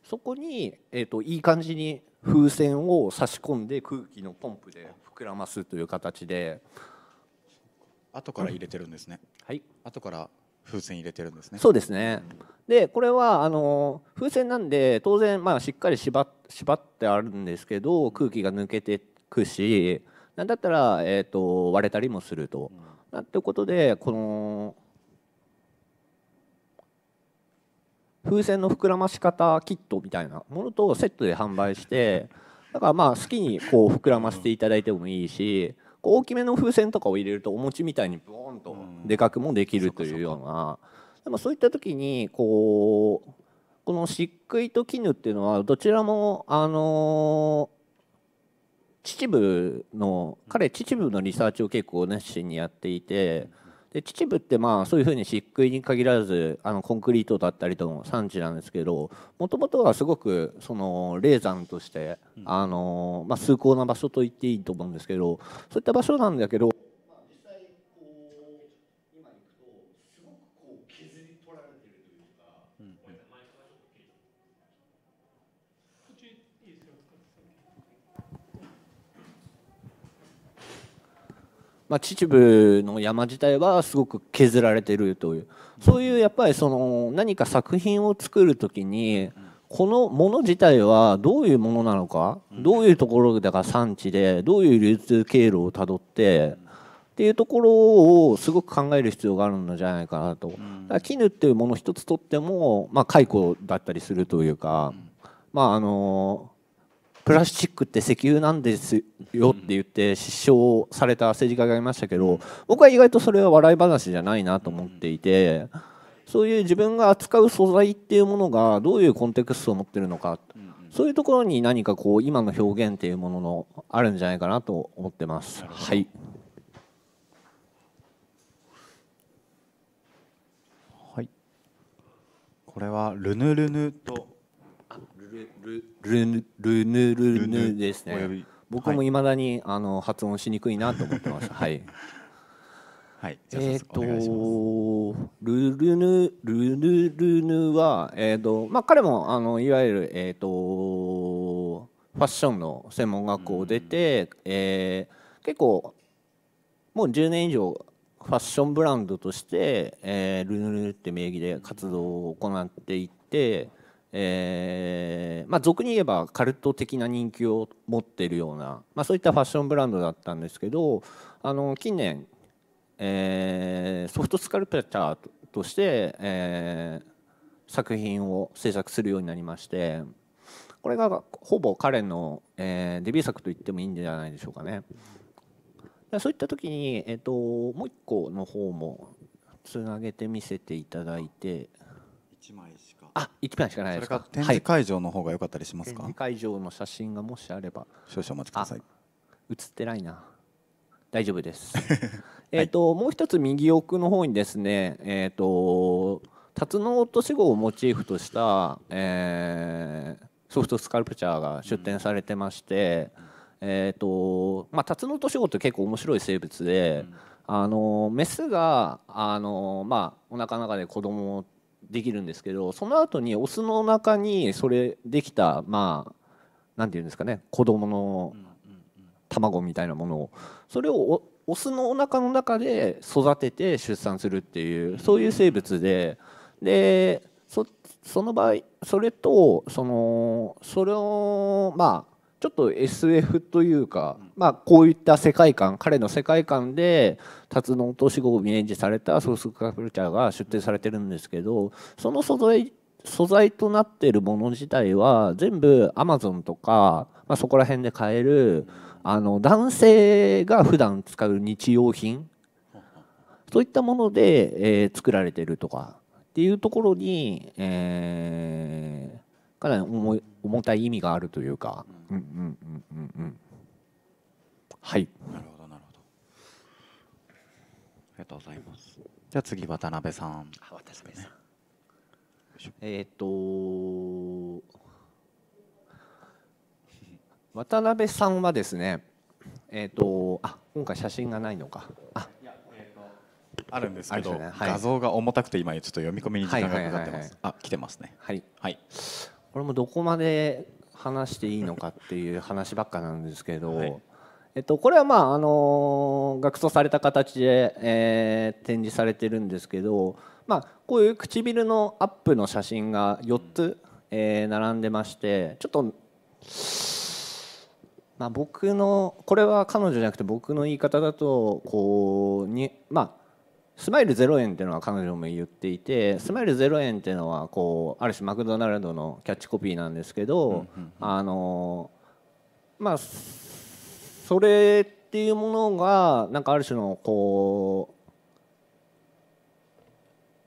そこに、えーと、といい感じに風船を差し込んで空気のポンプで膨らますという形で後から入れてるんですね、うん、はい後から風船入れてるんですね。そうですね、でこれはあの風船なんで当然まあしっかり縛縛ってあるんですけど空気が抜けてくしなんだったら、えーと、割れたりもすると。うん、なんてことでこの風船の膨らまし方キットみたいなものとセットで販売してだからまあ好きにこう膨らませていただいてもいいし大きめの風船とかを入れるとお餅みたいにブーンとでかくもできるというような、でもそういった時にこうこの漆喰と絹っていうのはどちらもあの秩父の彼秩父のリサーチを結構熱心にやっていて。で秩父ってまあそういうふうに漆喰に限らずあのコンクリートだったりとの産地なんですけどもともとはすごくその霊山として、あのまあ、崇高な場所と言っていいと思うんですけどそういった場所なんだけどまあ、秩父の山自体はすごく削られてるというそういうやっぱりその何か作品を作る時にこのもの自体はどういうものなのかどういうところだか産地でどういう流通経路をたどってっていうところをすごく考える必要があるんじゃないかなと。だ絹っていうもの一つとっても、まあ、だったりするというか、まああのプラスチックって石油なんですよって言って失笑された政治家がいましたけど、僕は意外とそれは笑い話じゃないなと思っていて、そういう自分が扱う素材っていうものがどういうコンテクストを持ってるのか、そういうところに何かこう今の表現っていうもののあるんじゃないかなと思ってます。はい。はい。これはルヌルヌとルルヌルヌですね僕もいまだに、あの発音しにくいなと思ってましたはい はいえっ、とルルヌルヌルヌはえっ、とまあ彼もあのいわゆるえっ、とファッションの専門学校を出て、えー、結構もう10年以上ファッションブランドとして、えー、ルヌルって名義で活動を行っていて、えー、まあ、俗に言えばカルト的な人気を持っているような、まあ、そういったファッションブランドだったんですけどあの近年、えー、ソフトスカルプチャーとして、えー、作品を制作するようになりましてこれがほぼ彼の、えデビュー作と言ってもいいんじゃないでしょうかね。そういった時に、えーともう一個の方もつなげて見せていただいて。あ一枚しかないですか展示会場の方が良かったりしますか、はい、会場の写真がもしあれば少々お待ちください写ってないな大丈夫です えっと、もう一つ右奥の方にですねえっ、ー、と辰野落とし号をモチーフとした、えー、ソフトスカルプチャーが出展されてまして、うん、えっ、ー、とまあ辰野落とし号って結構面白い生物で、うん、あのメスがあのまあお腹の中で子供をできるんですけどその後にオスの中にそれできたまあ何て言うんですかね子供の卵みたいなものをそれをオスのお腹の中で育てて出産するっていうそういう生物ででその場合それとそのそれをまあちょっと SF というか、まあ、こういった世界観彼の世界観で辰野敏子をイメージされたソースカルチャーが出展されてるんですけどその素材素材となってるもの自体は全部 Amazon とか、まあ、そこら辺で買えるあの男性が普段使う日用品そういったもので、えー、作られてるとかっていうところに、えー、かなり重重たい意味があるというか、うんうんうんうんはい。なるほどなるほど。ありがとうございます。じゃあ次渡辺さん。渡辺さん。えっ、ー、と 渡辺さんはですね、えっ、ー、とあ今回写真がないのか。ああるんですけど、ねはい、画像が重たくて今ちょっと読み込みに時間がかかってます。はいはいはいはい、あ、来てますね。はい。はい。これもどこまで話していいのかっていう話ばっかなんですけど、はい、えっと、これはまああの学装された形で、えー、展示されてるんですけど、まあ、こういう唇のアップの写真が4つ、えー、並んでましてちょっと。まあ、僕のこれは彼女じゃなくて僕の言い方だとこうにまあスマイル0円っていうのは彼女も言っていてスマイル0円っていうのはこうある種マクドナルドのキャッチコピーなんですけど、あのまあそれっていうものがなんかある種のこう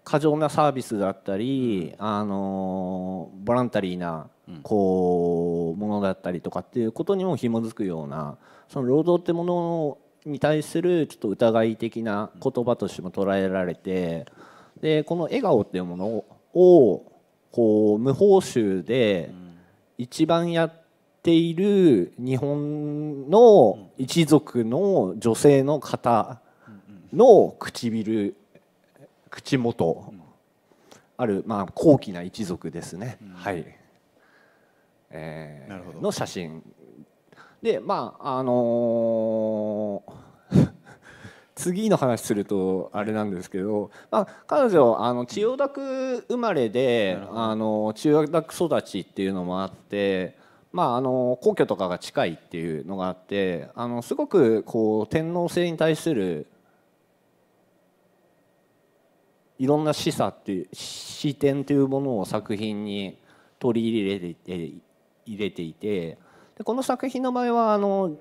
過剰なサービスだったり、あのボランタリーなこうものだったりとかっていうことにも紐づくようなその労働ってものをに対するちょっと疑い的な言葉としても捉えられてでこの笑顔っていうものをこう無報酬で一番やっている日本の一族の女性の方の唇口元あるまあ高貴な一族ですね、はいえー、の写真でまああのー 次の話するとあれなんですけど、まあ、彼女あの千代田区生まれで、あの千代田区育ちっていうのもあって、まあ、あの皇居とかが近いっていうのがあってあのすごくこう天皇制に対するいろんな視唆っていう視点というものを作品に取り入れて入れていて。でこの作品の場合はあの、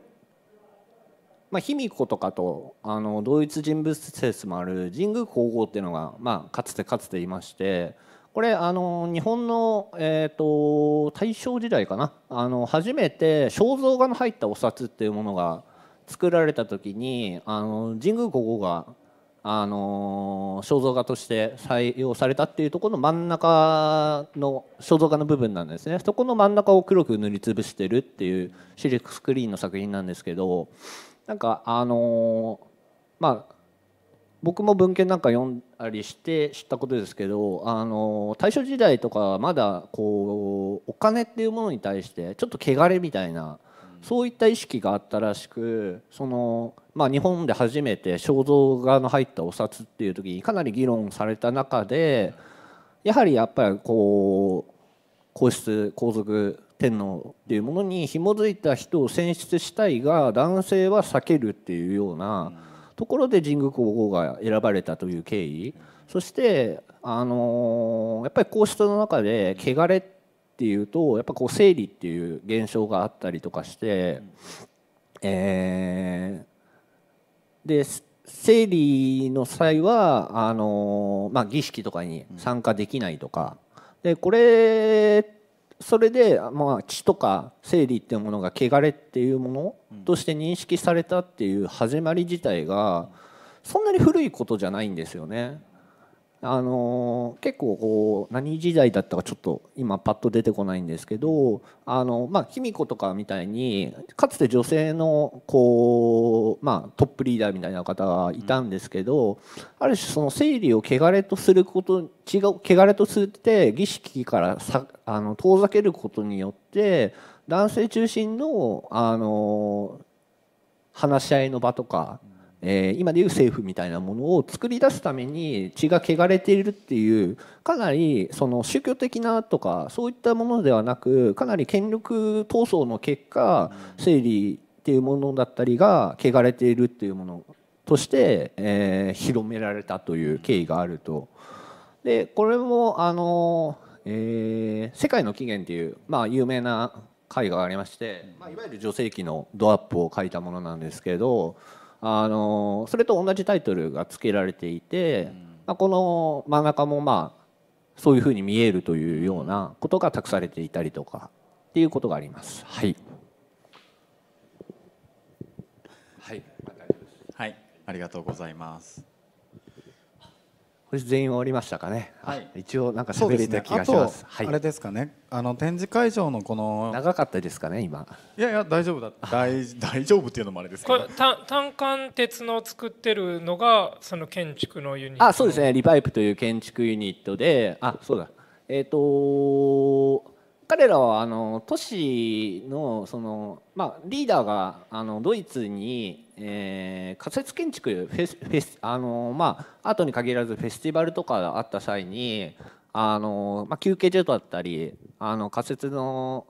まあ、卑弥呼とかとあの同一人物説もある神宮皇后っていうのが、まあ、かつてかつていましてこれあの日本の、えーと、と大正時代かなあの初めて肖像画の入ったお札っていうものが作られた時にあの神宮皇后があの肖像画として採用されたっていうところの真ん中の肖像画の部分なんですねそこの真ん中を黒く塗りつぶしてるっていうシルクスクリーンの作品なんですけどなんかあのまあ僕も文献なんか読んだりして知ったことですけどあの大正時代とかまだこうお金っていうものに対してちょっと汚れみたいなそういった意識があったらしくそのまあ、日本で初めて肖像画の入ったお札っていう時にかなり議論された中でやはりやっぱりこう皇室皇族天皇っていうものに紐づいた人を選出したいが男性は避けるっていうようなところで神宮皇后が選ばれたという経緯そしてあのやっぱり皇室の中で汚れっていうとやっぱこう生理っていう現象があったりとかしてえーで生理の際はあの、まあ、儀式とかに参加できないとか、でこれそれで、まあ、血とか生理っていうものが汚れっていうものとして認識されたっていう始まり自体がそんなに古いことじゃないんですよね。あの結構こう何時代だったかちょっと今パッと出てこないんですけどあのま卑弥呼とかみたいにかつて女性のこうまあトップリーダーみたいな方がいたんですけど、ある種その生理を汚れとすること違う汚れとするって儀式からさあの遠ざけることによって男性中心のあの話し合いの場とか。うんえー、今でいう政府みたいなものを作り出すために血が汚れているっていうかなりその宗教的なとかそういったものではなくかなり権力闘争の結果生理っていうものだったりが汚れているっていうものとして、えー、広められたという経緯があると。でこれもあの、えー、世界の起源」っていう、まあ、有名な絵画がありまして、まあ、いわゆる女性器のドアップを描いたものなんですけどあのそれと同じタイトルが付けられていて、まあ、この真ん中もまあそういうふうに見えるというようなことが託されていたりとかっていうことがあります。はい、はい、ありがとうございます。これ全員終わりましたかね。はい、一応なんか喋れた気がします。あれですかね。あの展示会場のこの長かったですかね今。いやいや大丈夫だ。大大丈夫っていうのもあれですけど。これ単管鉄の作ってるのがその建築のユニット。あそうですね。リバイプという建築ユニットで、あそうだ。えっ、ー、と彼らはあの都市のその、まあ、リーダーがあのドイツに、えー、仮設建築フェスフェスあの、まあ、アートに限らずフェスティバルとかがあった際にあの、まあ、休憩所だったりあの仮設の、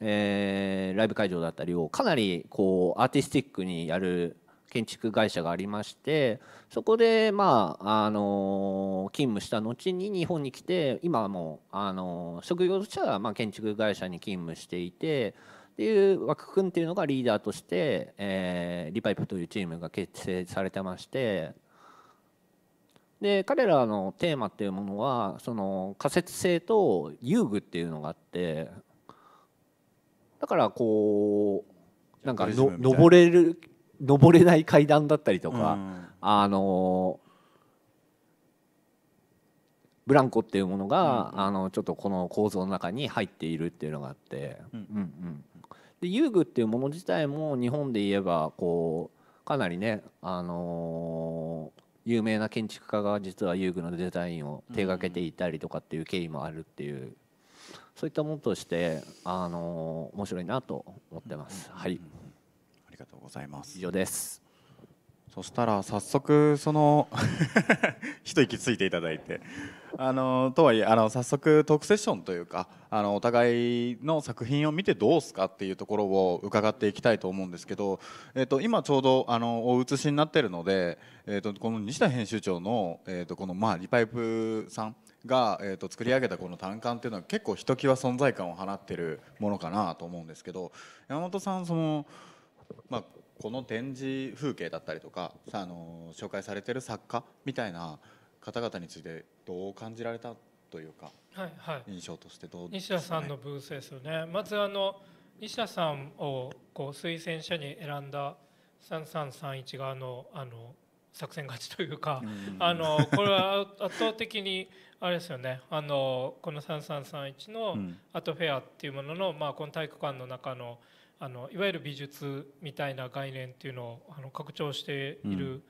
えー、ライブ会場だったりをかなりこうアーティスティックにやる建築会社がありましてそこでまああの勤務した後に日本に来て今もあの職業としてはま建築会社に勤務していてっていう枠君っていうのがリーダーとして、えリパイプというチームが結成されてましてで彼らのテーマっていうものはその仮設性と遊具っていうのがあってだからこうなんかの登れる登れない階段だったりとか、うん、あのブランコっていうものが、うん、あのちょっとこの構造の中に入っているっていうのがあって、うんうんうん、で遊具っていうもの自体も日本で言えばこうかなりね、あのー、有名な建築家が実は遊具のデザインを手がけていたりとかっていう経緯もあるっていう、うんうん、そういったものとして、あの面白いなと思ってます。うんうんうん、はいとうございます以上ですそしたら早速その 一息ついていただいてあのとはいえあの早速トークセッションというかあのお互いの作品を見てどうすかっていうところを伺っていきたいと思うんですけど、えー、と今ちょうどあのお写しになってるので、えー、とこの西田編集長の、えー、とこの、まあ、リパイプさんが、えー、と作り上げたこの単管っていうのは結構ひときわ存在感を放ってるものかなと思うんですけど山本さんその。まあ、この展示風景だったりとかさあの紹介されてる作家みたいな方々についてどう感じられたというか、はいはい、印象としてどう、ね、西田さんのブースですよねまずあの西田さんをこう推薦者に選んだ3331側のあの作戦勝ちというか、あのこれは圧倒的にあれですよねあのこの3331のアートフェアっていうものの、まあ、この体育館の中のあのいわゆる美術みたいな概念っていうのをあの拡張している、うん、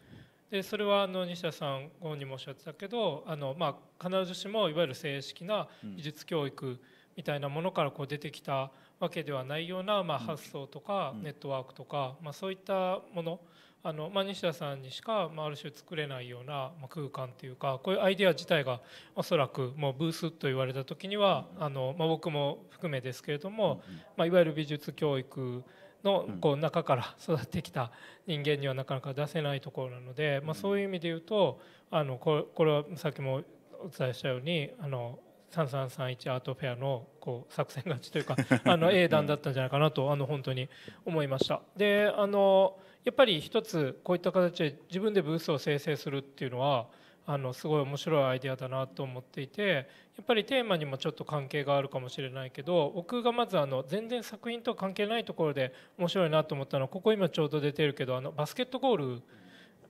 でそれはあの西田さんご本人もおっしゃってたけどあの、まあ、必ずしもいわゆる正式な美術教育みたいなものからこう出てきたわけではないような、まあ、発想とかネットワークとか、まあ、そういったものあのまあ、西田さんにしか、まあ、ある種作れないような、まあ、空間というかこういうアイデア自体がおそらくもうブースと言われた時にはあの、まあ、僕も含めですけれども、まあ、いわゆる美術教育のこう中から 育ってきた人間にはなかなか出せないところなので、まあ、そういう意味で言うとあのこれはさっきもお伝えしたようにあの3331アートフェアのこう作戦勝ちというか あの英断だったんじゃないかなとあの本当に思いました。であのやっぱり一つこういった形で自分でブースを生成するっていうのはあのすごい面白いアイデアだなと思っていてやっぱりテーマにもちょっと関係があるかもしれないけど僕がまずあの全然作品と関係ないところで面白いなと思ったのはここ今ちょうど出てるけどあのバスケットゴール。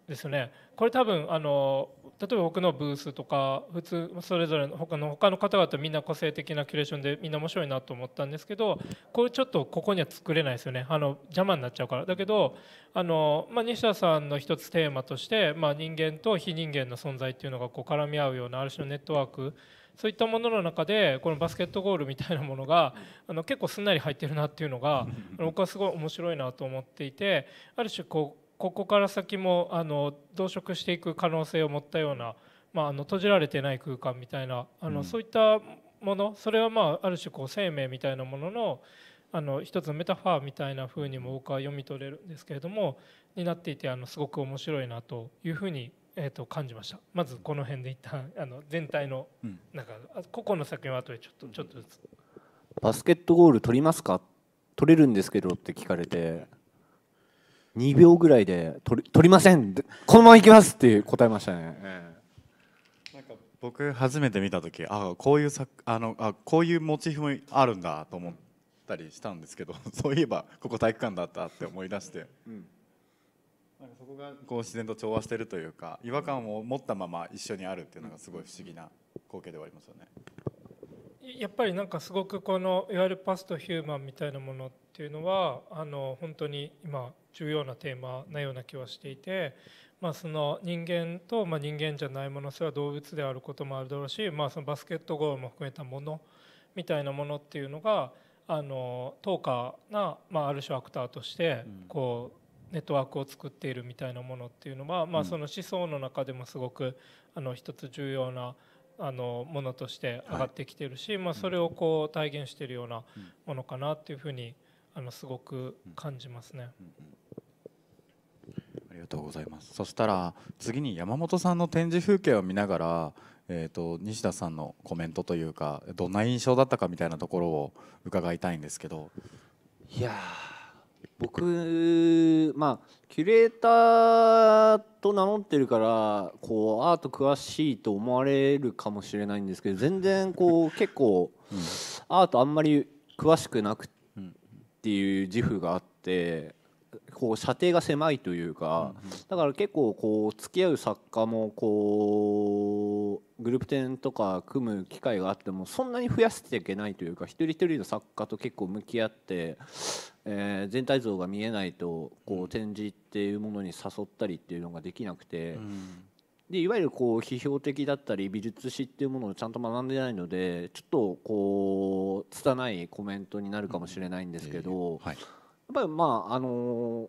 ですねこれ多分あの例えば僕のブースとか普通それぞれの他の他の方々みんな個性的なキュレーションでみんな面白いなと思ったんですけどこれちょっとここには作れないですよねあの邪魔になっちゃうからだけどあの、まあ、西田さんの一つテーマとして、まあ、人間と非人間の存在っていうのがこう絡み合うようなある種のネットワークそういったものの中でこのバスケットゴールみたいなものがあの結構すんなり入ってるなっていうのが 僕はすごい面白いなと思っていてある種こうここから先もあの増殖していく可能性を持ったような、まあ、あの閉じられてない空間みたいなあの、うん、そういったものそれは、まあ、ある種こう生命みたいなもののあの一つのメタファーみたいな風にも僕は読み取れるんですけれどもになっていてあのすごく面白いなというふうに、えー、と感じましたまずこの辺で一旦あの全体の、うん、なんか個々の作品は後でちょっとちょっとずつ。バスケットゴール取りますか取れるんですけどって聞かれて2秒ぐらいで取「取りませんこのままいきます」って答えましたね。なんか僕初めて見た時あこういうあのあこういうモチーフもあるんだと思ったりしたんですけど そういえばここ体育館だったって思い出して、うん、なんかそこがこう自然と調和してるというか違和感を持ったまま一緒にあるっていうのがすごい不思議な光景ではありますよね。やっぱりなんかすごくこのいわゆるパストヒューマンみたいなものってっていうのはあの本当に今重要なテーマなような気はしていて、まあ、その人間と、まあ、人間じゃないものそれは動物であることもあるだろうし、まあ、そのバスケットゴールも含めたものみたいなものっていうのがあの等価な、まあ、ある種アクターとしてこう、ネットワークを作っているみたいなものっていうのは、まあ、その思想の中でもすごくあの一つ重要なあのものとして上がってきてるし、はい、まあ、それをこう体現しているようなものかなっていうふうにあのすごく感じますね、うんうんありがとうございます。そしたら次に山本さんの展示風景を見ながら、えっ、ー、と西田さんのコメントというかどんな印象だったかみたいなところを伺いたいんですけど。いや僕まあキュレーターと名乗ってるからこうアート詳しいと思われるかもしれないんですけど全然こう結構アートあんまり詳しくなくっていう自負があってこう射程が狭いというか、だから結構こう付き合う作家もこうグループ展とか組む機会があってもそんなに増やしていけないというか一人一人の作家と結構向き合って、えー、全体像が見えないとこう展示っていうものに誘ったりっていうのができなくて、でいわゆるこう批評的だったり美術史っていうものをちゃんと学んでないのでちょっとこう拙いコメントになるかもしれないんですけど、やっぱりまああの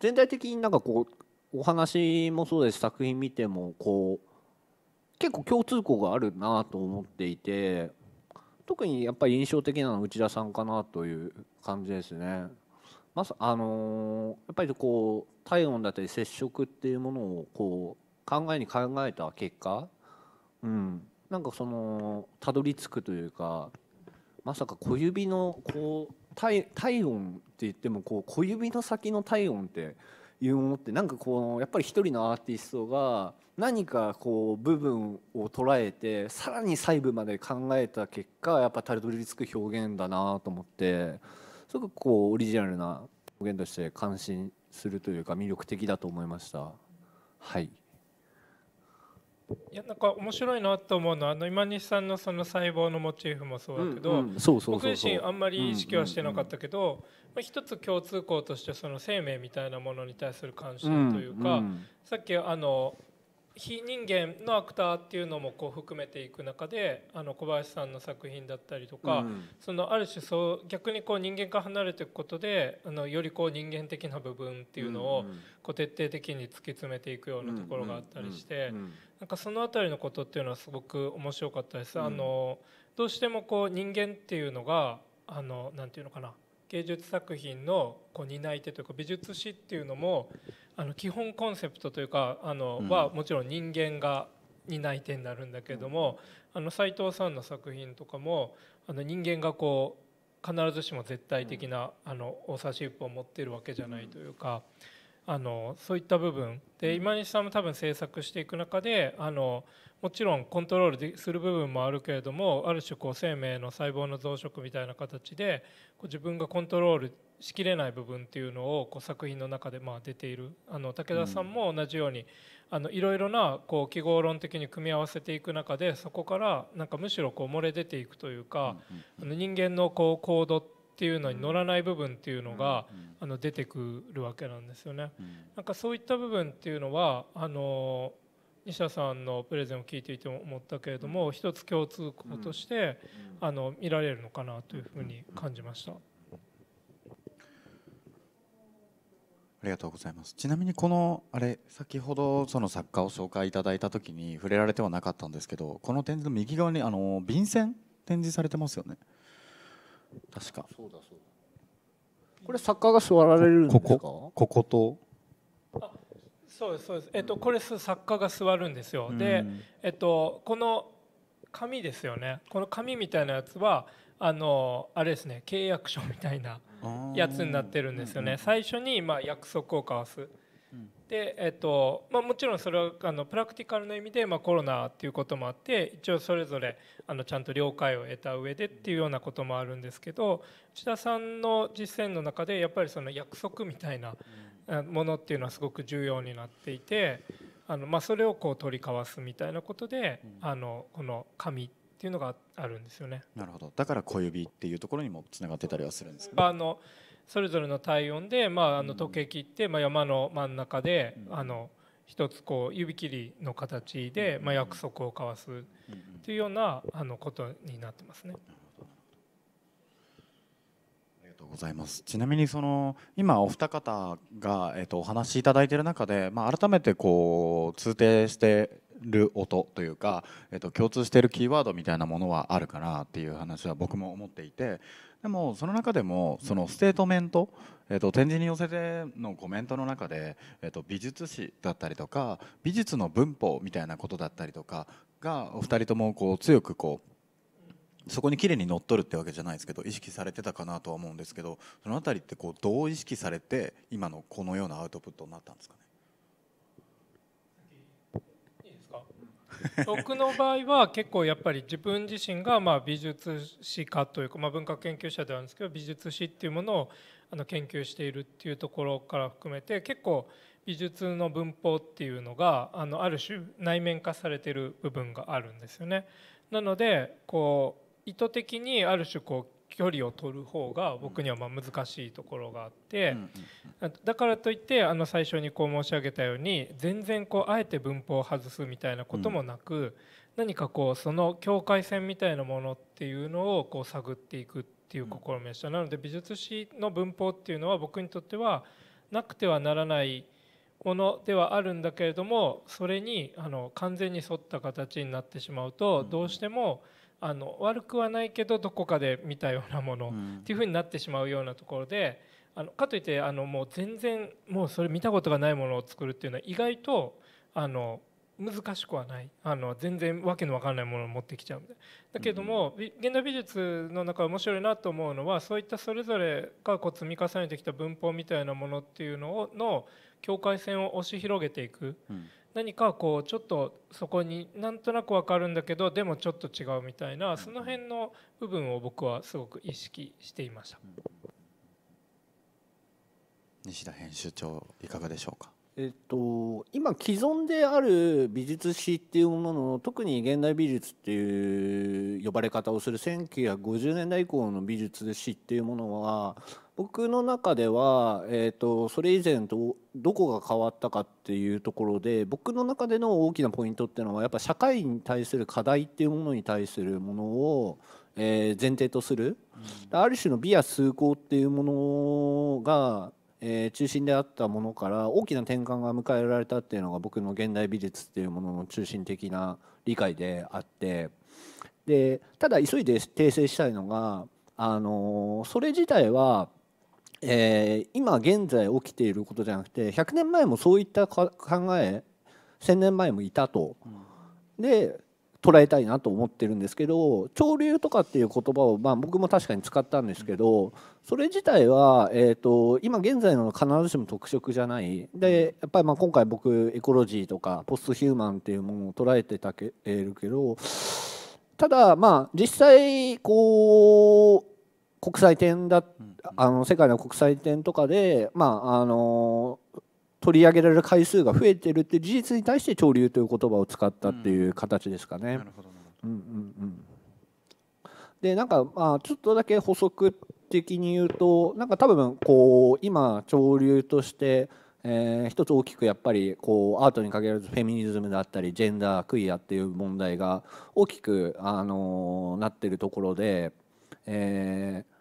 全体的になんかこうお話もそうです作品見てもこう結構共通項があるなと思っていて特にやっぱり印象的なのは内田さんかなという感じですね。まあのー、やっぱりこう体温だったり接触っていうものをこ考えに考えた結果、うん、なんかそのたどり着くというかまさか小指のこう体体温って言ってもこう小指の先の体温っていうものってなんかこうやっぱり一人のアーティストが何かこう部分を捉えてさらに細部まで考えた結果やっぱたどり着く表現だなと思ってすごくこうオリジナルな表現として感心するというか魅力的だと思いました。はいいやなんか面白いなと思うのはあの今西さんのその細胞のモチーフもそうだけど僕自身あんまり意識はしてなかったけど、ま一つ共通項としてその生命みたいなものに対する関心というか、さっきあの非人間のアクターっていうのもこう含めていく中であの小林さんの作品だったりとか、うん、そのある種そう逆にこう人間から離れていくことであのよりこう人間的な部分っていうのをこう徹底的に突き詰めていくようなところがあったりして、なんかその辺りのことっていうのはすごく面白かったです。あのどうしてもこう人間っていうのがあのなていうのかな芸術作品のこう担い手というか美術史っていうのもあの基本コンセプトというかあの、はもちろん人間が担い手になるんだけども、斎あの藤さんの作品とかもあの人間がこう必ずしも絶対的な、あのお差し一本を持ってるわけじゃないというか。あのそういった部分で今西さんも多分制作していく中であのもちろんコントロールする部分もあるけれどもある種こう生命の細胞の増殖みたいな形でこう自分がコントロールしきれない部分っていうのをこう作品の中でまあ出ているあの武田さんも同じようにいろいろなこう記号論的に組み合わせていく中でそこからなんかむしろこう漏れ出ていくというかあの人間のこう行動っていうのに乗らない部分っていうのがあの出てくるわけなんですよね。なんかそういった部分っていうのはあの西田さんのプレゼンを聞いていて思ったけれども、一つ共通項として、あの見られるのかなというふうに感じました。ありがとうございますちなみにこのあれ先ほどその作家を紹介いただいた時に触れられてはなかったんですけどこの展示の右側にあの便箋展示されてますよね確かそうだそうだこれ作家が座られるんですかこことそうですそうです、えっと、これ作家が座るんですよ、うん、で、えっと、この紙ですよねこの紙みたいなやつはあのあれですね契約書みたいなやつになってるんですよね、最初に、まあ、約束を交わす、で、えっとまあ、もちろんそれはあのプラクティカルの意味で、まあ、コロナっていうこともあって一応それぞれあのちゃんと了解を得た上でっていうようなこともあるんですけど内田さんの実践の中でやっぱりその約束みたいなものっていうのはすごく重要になっていてあの、まあ、それをこう取り交わすみたいなことで、あのこの紙っていうのがあるんですよね。なるほどだから小指っていうところにもつながってたりはするんですけど、あのそれぞれの体温で、まあ、あの時計切って、まあ、山の真ん中で、あの一つこう指切りの形で、まあ、約束を交わすというようなあのことになってますね。とうございますちなみにその今お二方が、えーと、お話しいただいている中で、まあ、改めてこう通底してる音というか、えーと、共通しているキーワードみたいなものはあるかなっていう話は僕も思っていてでもその中でもそのステートメント、えーと、と展示に寄せてのコメントの中で、えー、と美術史だったりとか美術の文法みたいなことだったりとかがお二人ともこう強くこうそこに綺麗に乗っ取るってわけじゃないですけど意識されてたかなとは思うんですけどその辺りってこうどう意識されて今のこのようなアウトプットになったんですかね僕の場合は結構やっぱり自分自身がまあ美術史家というかまあ文化研究者ではあるんですけど美術史っていうものをあの研究しているっていうところから含めて結構美術の文法っていうのがあのある種内面化されてる部分があるんですよね。なのでこう意図的にある種こう距離を取る方が僕にはま難しいところがあってだからといってあの最初にこう申し上げたように全然こうあえて文法を外すみたいなこともなく何かこうその境界線みたいなものっていうのをこう探っていくっていう試みでしたなので美術史の文法っていうのは僕にとってはなくてはならないものではあるんだけれどもそれにあの完全に沿った形になってしまうとどうしても、うんあの悪くはないけどどこかで見たようなものっていうふうになってしまうようなところであのかといってあのもう全然もうそれ見たことがないものを作るっていうのは意外とあの難しくはないあの全然わけのわからないものを持ってきちゃうんただけども、うん、現代美術の中面白いなと思うのはそういったそれぞれがこう積み重ねてきた文法みたいなものっていうのをの境界線を押し広げていく。うん何かこうちょっとそこになんとなく分かるんだけどでもちょっと違うみたいなその辺の部分を僕はすごく意識していました。西田編集長いかがでしょうかえっと、今既存である美術史っていうものの特に現代美術っていう呼ばれ方をする1950年代以降の美術史っていうものは僕の中では、えーと、それ以前とどこが変わったかっていうところで僕の中での大きなポイントっていうのはやっぱ社会に対する課題っていうものに対するものを、えー、前提とする、うん、ある種の美や崇高っていうものが、えー、中心であったものから大きな転換が迎えられたっていうのが僕の現代美術っていうものの中心的な理解であってでただ急いで訂正したいのが、あのそれ自体は。えー、今現在起きていることじゃなくて100年前もそういった考え1,000年前もいたと、で捉えたいなと思ってるんですけど潮流とかっていう言葉を、まあ、僕も確かに使ったんですけどそれ自体は、えーと、今現在の必ずしも特色じゃないでやっぱりまあ今回僕エコロジーとかポストヒューマンっていうものを捉えてたけるけどただまあ実際こう国際展だあの世界の国際展とかで、まあ、あの取り上げられる回数が増えてるって事実に対して潮流という言葉を使ったっていう形ですかね。でなんかまあちょっとだけ補足的に言うとなんか多分こう今潮流としてえー、一つ大きくやっぱりこうアートに限らずフェミニズムだったりジェンダークイアっていう問題が大きく、あのなってるところで、えー、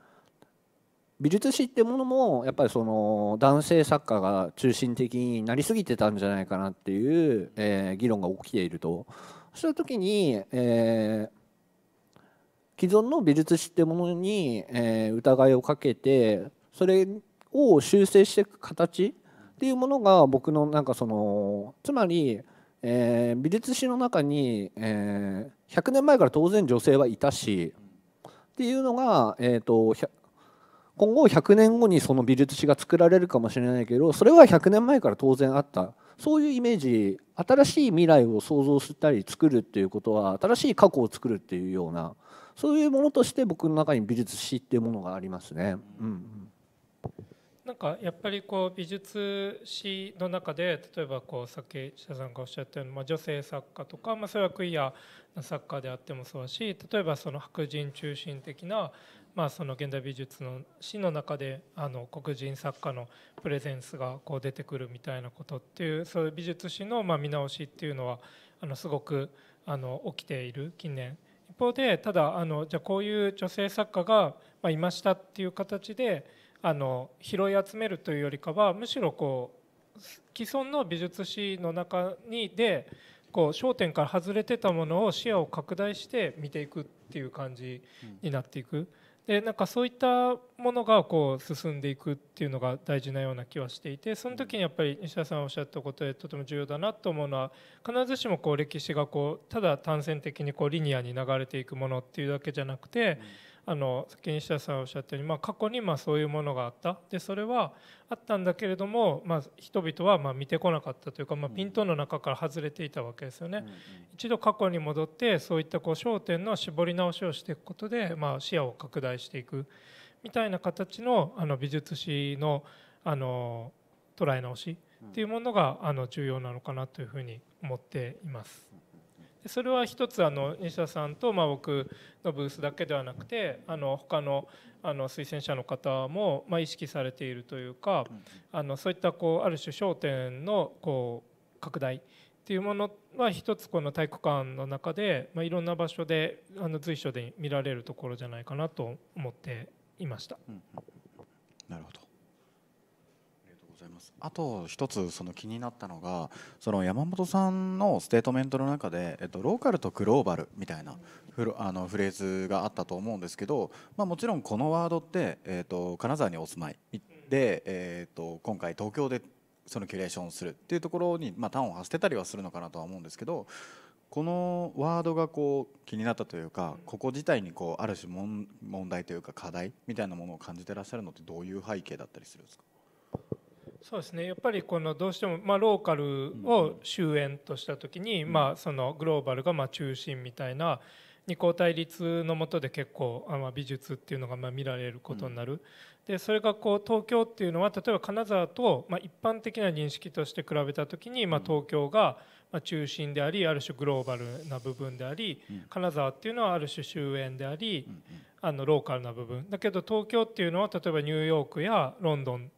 美術史ってものもやっぱりその男性作家が中心的になりすぎてたんじゃないかなっていう、えー、議論が起きているとそういう時に、えー、既存の美術史ってものに、えー、疑いをかけてそれを修正していく形っていうものが僕のなんかそのつまり、えー、美術史の中に、えー、100年前から当然女性はいたしっていうのが、えーと、と今後100年後にその美術史が作られるかもしれないけどそれは100年前から当然あったそういうイメージ新しい未来を想像したり作るっていうことは新しい過去を作るっていうようなそういうものとして僕の中に美術史っていうものがありますね。うん、なんかやっぱりこう美術史の中で例えばこうさっき社さんがおっしゃったように、まあ、女性作家とか、まあ、それはクイアの作家であってもそうだし例えばその白人中心的なまあ、その現代美術の史の中であの黒人作家のプレゼンスがこう出てくるみたいなことっていうそういう美術史のま見直しっていうのはあのすごくあの起きている近年一方でただあのじゃこういう女性作家がまいましたっていう形であの拾い集めるというよりかはむしろこう既存の美術史の中にでこう焦点から外れてたものを視野を拡大して見ていくっていう感じになっていく。でなんかそういったものがこう進んでいくっていうのが大事なような気はしていてその時にやっぱり西田さんおっしゃったことでとても重要だなと思うのは必ずしもこう歴史がこうただ単線的にこうリニアに流れていくものっていうだけじゃなくて、うんあの先に下さんおっしゃったように、まあ、過去にまあそういうものがあったでそれはあったんだけれども、まあ、人々はまあ見てこなかったというか、まあ、ピントの中から外れていたわけですよね、うん一度過去に戻ってそういったこう焦点の絞り直しをしていくことで、まあ、視野を拡大していくみたいな形のあの美術史のあの捉え直しっていうものが、あの重要なのかなというふうに思っています。それは一つあの西田さんとまあ僕のブースだけではなくてあの他のあの推薦者の方もまあ意識されているというかあのそういったこうある種焦点のこう拡大っていうものは一つこの体育館の中でまあいろんな場所であの随所で見られるところじゃないかなと思っていました。なるほどざいますあと一つその気になったのがその山本さんのステートメントの中で、えっと、ローカルとグローバルみたいなフあのフレーズがあったと思うんですけど、まあ、もちろんこのワードって、えっと、金沢にお住まいで、えっと、今回東京でそのキュレーションするっていうところに、まあ、端を発してたりはするのかなとは思うんですけどこのワードがこう気になったというかここ自体にこうある種問題というか課題みたいなものを感じてらっしゃるのってどういう背景だったりするんですかそうですねやっぱりこのどうしても、まあ、ローカルを終焉とした時に、うん、まあ、そのグローバルがまあ中心みたいな二項対立のもとで結構あ、まあ、美術っていうのがまあ見られることになる、うん、でそれがこう東京っていうのは例えば金沢と、まあ、一般的な認識として比べた時に、まあ、東京がまあ中心でありある種グローバルな部分であり、金沢っていうのはある種終焉であり、あのローカルな部分だけど東京っていうのは例えばニューヨークやロンドン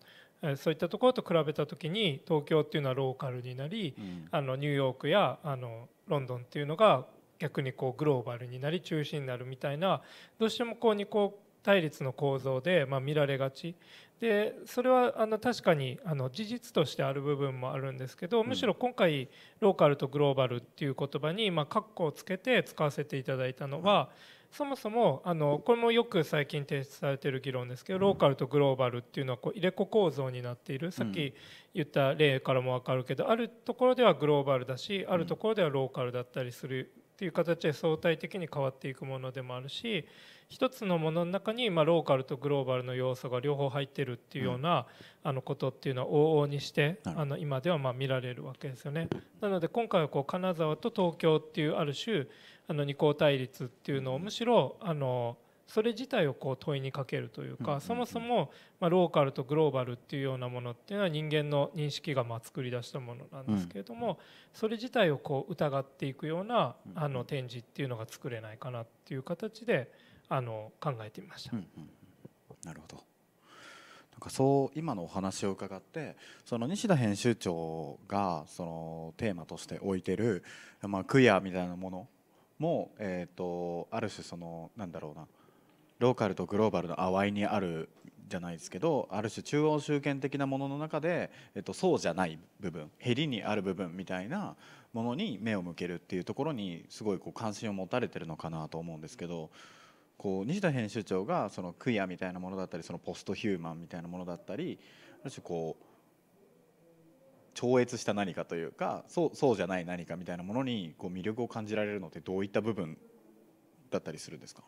そういったところと比べた時に東京っていうのはローカルになり、うん、あのニューヨークやあのロンドンっていうのが逆にこうグローバルになり中心になるみたいなどうしてもこう二項対立の構造で、まあ、見られがちでそれはあの確かにあの事実としてある部分もあるんですけどむしろ今回ローカルとグローバルっていう言葉にま括弧をつけて使わせていただいたのは、そもそもあのこれもよく最近提出されている議論ですけどローカルとグローバルっていうのはこう入れ子構造になっているさっき言った例からも分かるけどあるところではグローバルだしあるところではローカルだったりするっていう形で相対的に変わっていくものでもあるし一つのものの中に、まローカルとグローバルの要素が両方入ってるっていうような、あのことっていうのは往々にして、あの今ではま見られるわけですよね。なので今回はこう金沢と東京っていうある種あの二項対立っていうのをむしろあのそれ自体をこう問いにかけるというかそもそもまローカルとグローバルっていうようなものっていうのは人間の認識がま作り出したものなんですけれどもそれ自体をこう疑っていくようなあの展示っていうのが作れないかなっていう形であの考えてみました。うんうん、なるほどなんかそう今のお話を伺ってその西田編集長がそのテーマとして置いてる、まあ、クイアみたいなものも、えーと、ある種そのなんだろうなローカルとグローバルの淡いにあるじゃないですけどある種中央集権的なものの中で、えっと、そうじゃない部分へりにある部分みたいなものに目を向けるっていうところにすごいこう関心を持たれてるのかなと思うんですけどこう西田編集長がそのクイアみたいなものだったりそのポストヒューマンみたいなものだったりある種こう超越した何かというかそうそうじゃない何かみたいなものにこう魅力を感じられるのってどういった部分だったりするんですか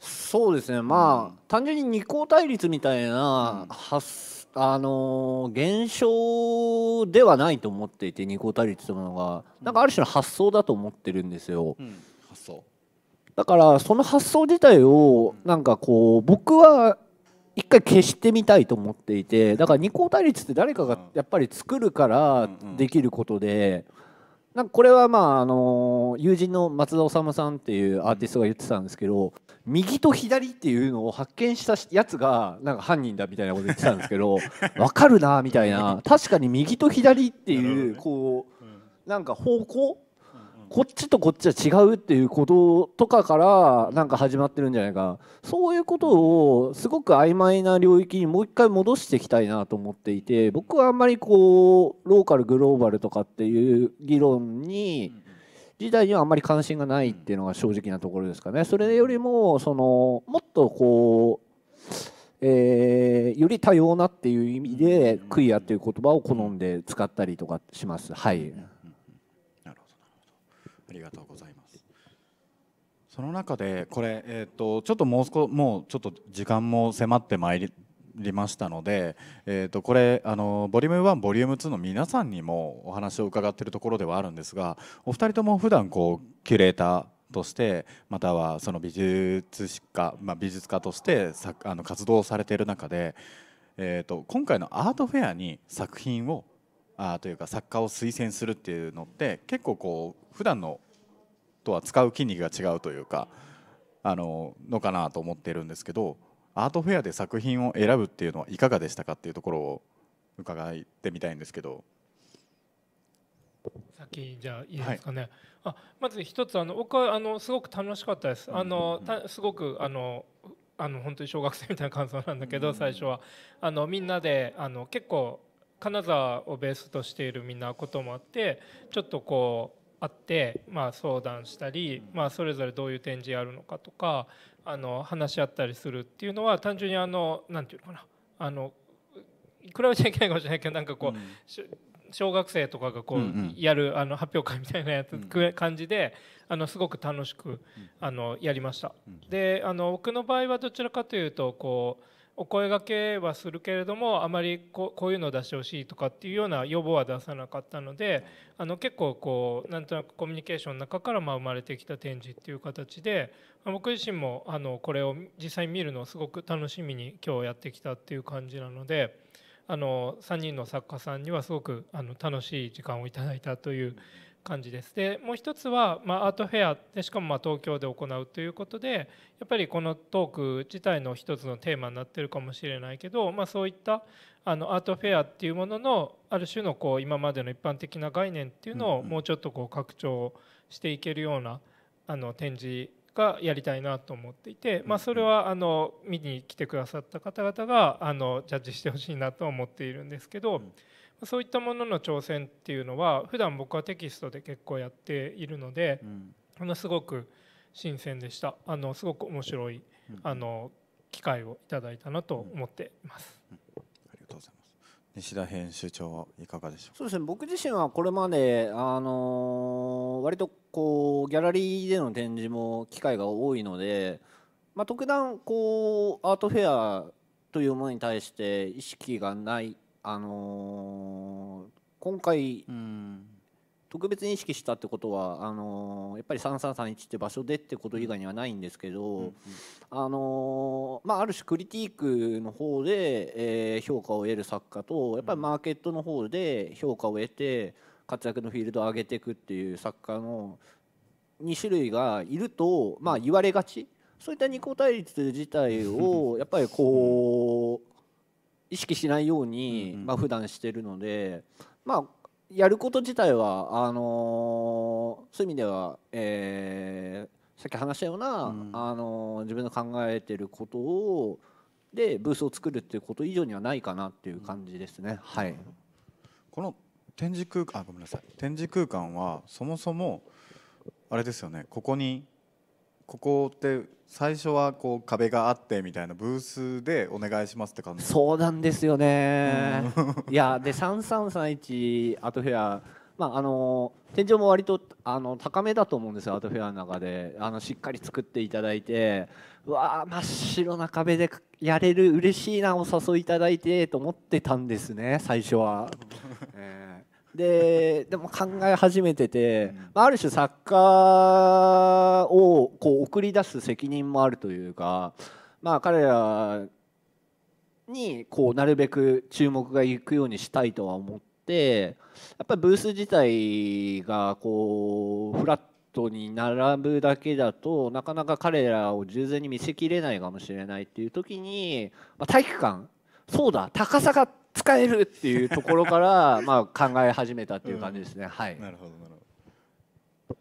そうですねまあ、うん、単純に二項対立みたいな、うん、あの現象ではないと思っていて二項対立というものが、うん、なんかある種の発想だと思ってるんですよ。発想だからその発想自体をなんかこう僕は一回消してみたいと思っていてだから二項対立って誰かがやっぱり作るからできることで、なんかこれはまああの友人の松田修さんっていうアーティストが言ってたんですけど右と左っていうのを発見したやつがなんか犯人だみたいなこと言ってたんですけど分 かるなみたいな確かに右と左っていうこうなんか方向こっちとこっちは違うっていうこととかからなんか始まってるんじゃないかそういうことをすごく曖昧な領域にもう一回戻していきたいなと思っていて僕はあんまりこうローカルグローバルとかっていう議論に時代にはあんまり関心がないっていうのが正直なところですかね。それよりもそのもっとこうえー、より多様なっていう意味でクイアっていう言葉を好んで使ったりとかします。はい、がとうございます。その中でこれ、えーと、とちょっともう少もうちょっと時間も迫ってまいりりましたので、えー、とこれあのボリューム1ボリューム2の皆さんにもお話を伺っているところではあるんですがお二人とも普段こうキュレーターとしてまたはその美術家、まあ、美術家としてあの活動されている中で、えー、と今回のアートフェアに作品をあというか作家を推薦するっていうのって結構こう普段のとは使う筋肉が違うというかあののかなと思っているんですけどアートフェアで作品を選ぶっていうのはいかがでしたかっていうところを伺ってみたいんですけど。先じゃいいですかね。はい、あまず一つあの僕はあのすごく楽しかったです。あのすごくあのあの本当に小学生みたいな感想なんだけど最初はあのみんなであの結構金沢をベースとしているみんなこともあってちょっとこう会って、まあ、相談したり、まあ、それぞれどういう展示やるのかとかあの話し合ったりするっていうのは単純にあのなんていうのかなあの比べちゃいけないかもしれないけどなんかこう、小学生とかがこうやるあの発表会みたいなやつ、感じであのすごく楽しくあのやりました。であの僕の場合はどちらかというとこうお声がけはするけれどもあまりこういうのを出してほしいとかっていうような要望は出さなかったのであの結構こうなんとなくコミュニケーションの中からま生まれてきた展示っていう形で僕自身もあのこれを実際見るのをすごく楽しみに今日やってきたっていう感じなのであの3人の作家さんにはすごくあの楽しい時間をいただいたという感じです。でもう一つは、まあ、アートフェアでしかもま東京で行うということでやっぱりこのトーク自体の一つのテーマになってるかもしれないけど、まあ、そういったあのアートフェアっていうもののある種のこう今までの一般的な概念っていうのをもうちょっとこう拡張していけるようなあの展示がやりたいなと思っていて、まあ、それはあの見に来てくださった方々があのジャッジしてほしいなと思っているんですけど。うんそういったものの挑戦っていうのは普段僕はテキストで結構やっているので、ものすごく新鮮でしたあのすごく面白い、あの機会をいただいたなと思っています。ありがとうございます西田編集長はいかがでしょうそうですね僕自身はこれまで、あのー、割とこうギャラリーでの展示も機会が多いので、まあ、特段こうアートフェアというものに対して意識がないあのー、今回、特別に意識したってことはあのー、やっぱり3331って場所でってこと以外にはないんですけど、うんうん、あのー、まあ、ある種クリティークの方で、えー、評価を得る作家とやっぱりマーケットの方で評価を得て活躍のフィールドを上げていくっていう作家の2種類がいると、まあ、言われがちそういった二項対立自体をやっぱりこう。意識しないように、まあ普段してるのでまあやること自体はあのそういう意味では、えー、さっき話したような、あの自分の考えてることをでブースを作るっていうこと以上にはないかなっていう感じですね。はい、この展示空間あごめんなさい展示空間はそもそもあれですよねここにここって最初はこう壁があってみたいなブースでお願いしますって感じそうなんですよね、いやで3331アートフェアまああの天井も割とあの高めだと思うんですよアートフェアの中であのしっかり作っていただいてうわ真っ白な壁でやれる嬉しいなお誘いいただいてと思ってたんですね最初は、えーででも考え始めてて、まあ、ある種作家をこう送り出す責任もあるというか、まあ、彼らにこうなるべく注目がいくようにしたいとは思ってやっぱりブース自体がこうフラットに並ぶだけだとなかなか彼らを従前に見せきれないかもしれないっていう時に、まあ、体育館そうだ高さって使えるっていうところから まあ考え始めたっていう感じですね、うん、はいなるほどなる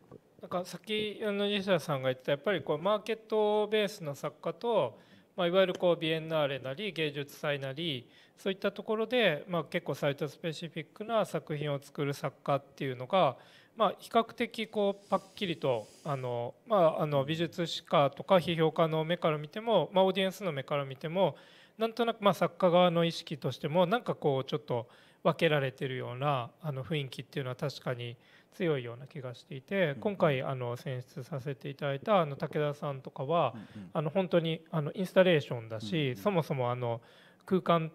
ほどなんか先あの西田さんが言ってたやっぱりこうマーケットベースの作家と、まあ、いわゆるこうビエンナーレなり芸術祭なりそういったところで、まあ、結構サイトスペシフィックな作品を作る作家っていうのが、まあ、比較的こうパッキリとあの、まあ、あの美術史家とか批評家の目から見ても、まあ、オーディエンスの目から見てもなんとなくまあ作家側の意識としてもなんかこうちょっと分けられてるようなあの雰囲気っていうのは確かに強いような気がしていて今回あの選出させていただいたあの武田さんとかはあの本当にあのインスタレーションだしそもそもあの空間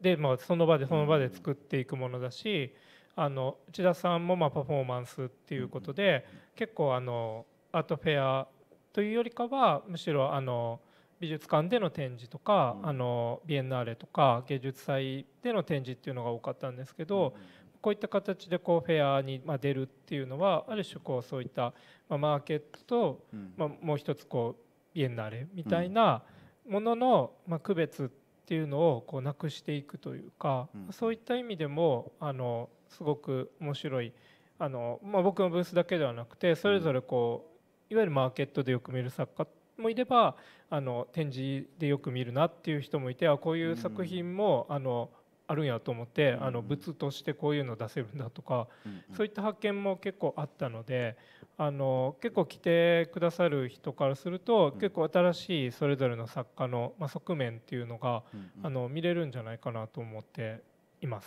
でまあその場でその場で作っていくものだしあの内田さんもまあパフォーマンスっていうことで結構あのアートフェアというよりかはむしろあの美術館での展示とか、うん、あのビエンナーレとか芸術祭での展示っていうのが多かったんですけど、うん、こういった形でこうフェアに出るっていうのはある種こうそういったマーケットと、まあ、もう一つこうビエンナーレみたいなもののま区別っていうのをこうなくしていくというか、そういった意味でもあのすごく面白いあの、ま僕のブースだけではなくてそれぞれこういわゆるマーケットでよく見る作家もいればあの展示でよく見るなっていう人もいてあこういう作品も、あのあるんやと思って、あの物としてこういうの出せるんだとか、そういった発見も結構あったのであの結構来てくださる人からすると、結構新しいそれぞれの作家の、ま側面っていうのが、あの見れるんじゃないかなと思っています。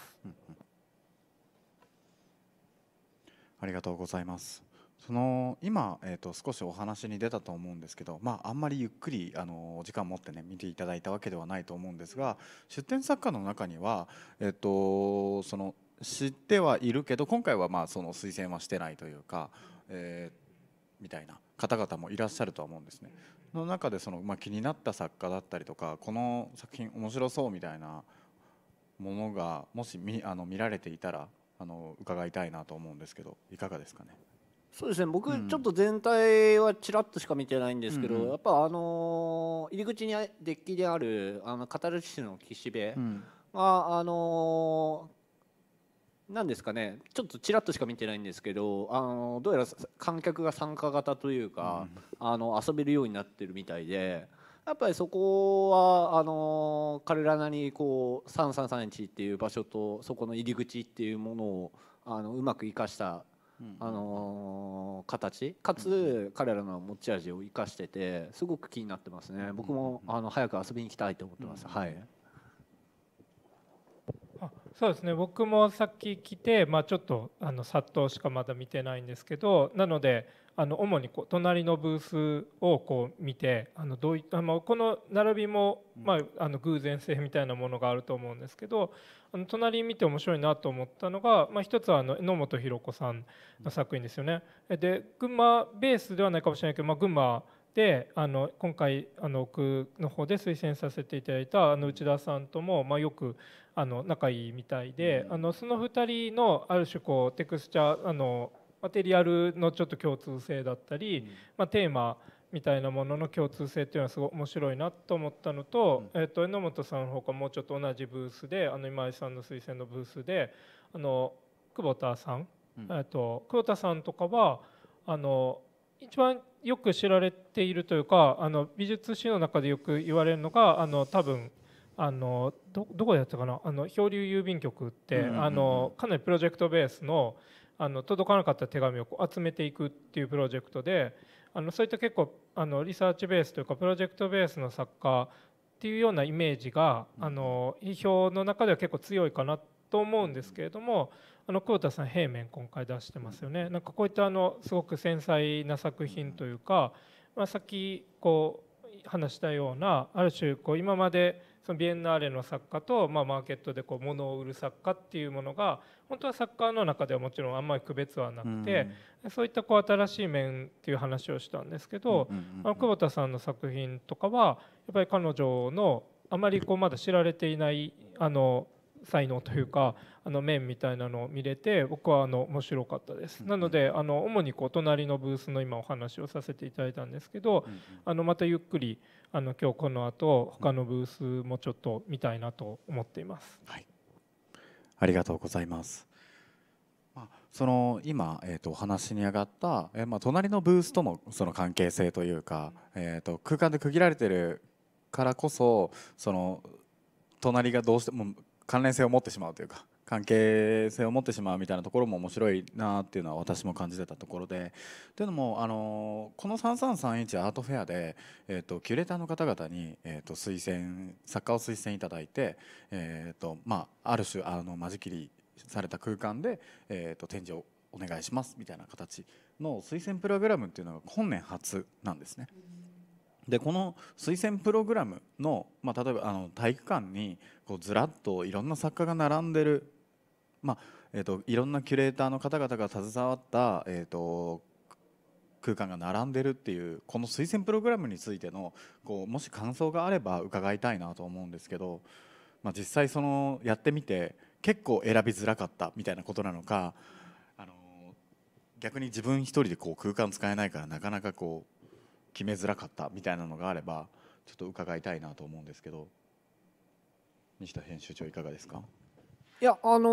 ありがとうございます。その今、えーと、少しお話に出たと思うんですけど、まあ、あんまりゆっくりあの時間持ってね見ていただいたわけではないと思うんですが出展作家の中には、えーと、とその知ってはいるけど今回はまあその推薦はしてないというか、えー、みたいな方々もいらっしゃるとは思うんですね。の中でその、まあ、気になった作家だったりとかこの作品面白そうみたいなものがもし見あの見られていたらあの伺いたいなと思うんですけどいかがですかね。そうですね僕ちょっと全体はちらっとしか見てないんですけど、うん、やっぱあのー、入り口にデッキであるあのカタルシスの岸辺が、あのーなんですかねちょっとちらっとしか見てないんですけどあのどうやら観客が参加型というか、うん、あの遊べるようになってるみたいでやっぱりそこはあの彼らなりにこう3331っていう場所とそこの入り口っていうものをあのうまく生かしたあのー、形かつ彼らの持ち味を生かしててすごく気になってますね僕もあの早く遊びに行きたいと思ってます、はいそうですね僕もさっき来て、まあ、ちょっとあの殺到しかまだ見てないんですけどなのであの主にこう隣のブースをこう見てあのどういったまあこの並びもまああの偶然性みたいなものがあると思うんですけどあの隣見て面白いなと思ったのがまあ一つはあの野本弘子さんの作品ですよね。で群馬ベースではないかもしれないけどまあ群馬であの今回あの奥の方で推薦させていただいたあの内田さんとも、まあ、よくあの仲いいみたいであのその2人のある種こうテクスチャーあのマテリアルのちょっと共通性だったり、まあ、テーマみたいなものの共通性っていうのはすごい面白いなと思ったのと,、えー、と榎本さんのほかもうちょっと同じブースであの今井さんの推薦のブースであの久保田さん、えー、と久保田さんとかはあの一番よく知られているというかあの美術史の中でよく言われるのがあの多分あのどこでやったかなあの漂流郵便局って、あのかなりプロジェクトベースのあの届かなかった手紙をこう集めていくっていうプロジェクトであのそういった結構あのリサーチベースというかプロジェクトベースの作家っていうようなイメージがあの批評の中では結構強いかなと思うんですけれどもあの久保田さん平面今回出してますよねなんかこういったあのすごく繊細な作品というか、まあ、さっきこう話したようなある種こう今までそのビエンナーレの作家と、まあ、マーケットでこう物を売る作家っていうものが本当は作家の中ではもちろんあんまり区別はなくて、うん、そういったこう新しい面っていう話をしたんですけど、あの久保田さんの作品とかはやっぱり彼女のあまりこうまだ知られていないあの才能というかあの面みたいなのを見れて僕はあの面白かったです。なのであの主にこう隣のブースの今お話をさせていただいたんですけどあのまたゆっくりあの今日この後他のブースもちょっと見たいなと思っています。はい、ありがとうございます。その今、えー、とお話に上がった、えまあ、隣のブースとのその関係性というか、えー、と空間で区切られてるからこそその隣がどうしても関連性を持ってしまうというか関係性を持ってしまうみたいなところも面白いなっていうのは私も感じてたところでというのもあのこの3331アートフェアで、えーと、キュレーターの方々に、えーと、推薦作家を推薦いただいて、えーとまあ、ある種あの間仕切りされた空間で、えーと、と展示をお願いしますみたいな形の推薦プログラムっていうのが本年初なんですね。うんでこの推薦プログラムの、まあ、例えばあの体育館にこうずらっといろんな作家が並んでる、まあえーと、いろんなキュレーターの方々が携わった、えーと、空間が並んでるっていうこの推薦プログラムについてのこうもし感想があれば伺いたいなと思うんですけど、まあ、実際そのやってみて結構選びづらかったみたいなことなのかあの逆に自分一人でこう空間使えないからなかなかこう決めづらかったみたいなのがあればちょっと伺いたいなと思うんですけど西田編集長いかがですかいやあの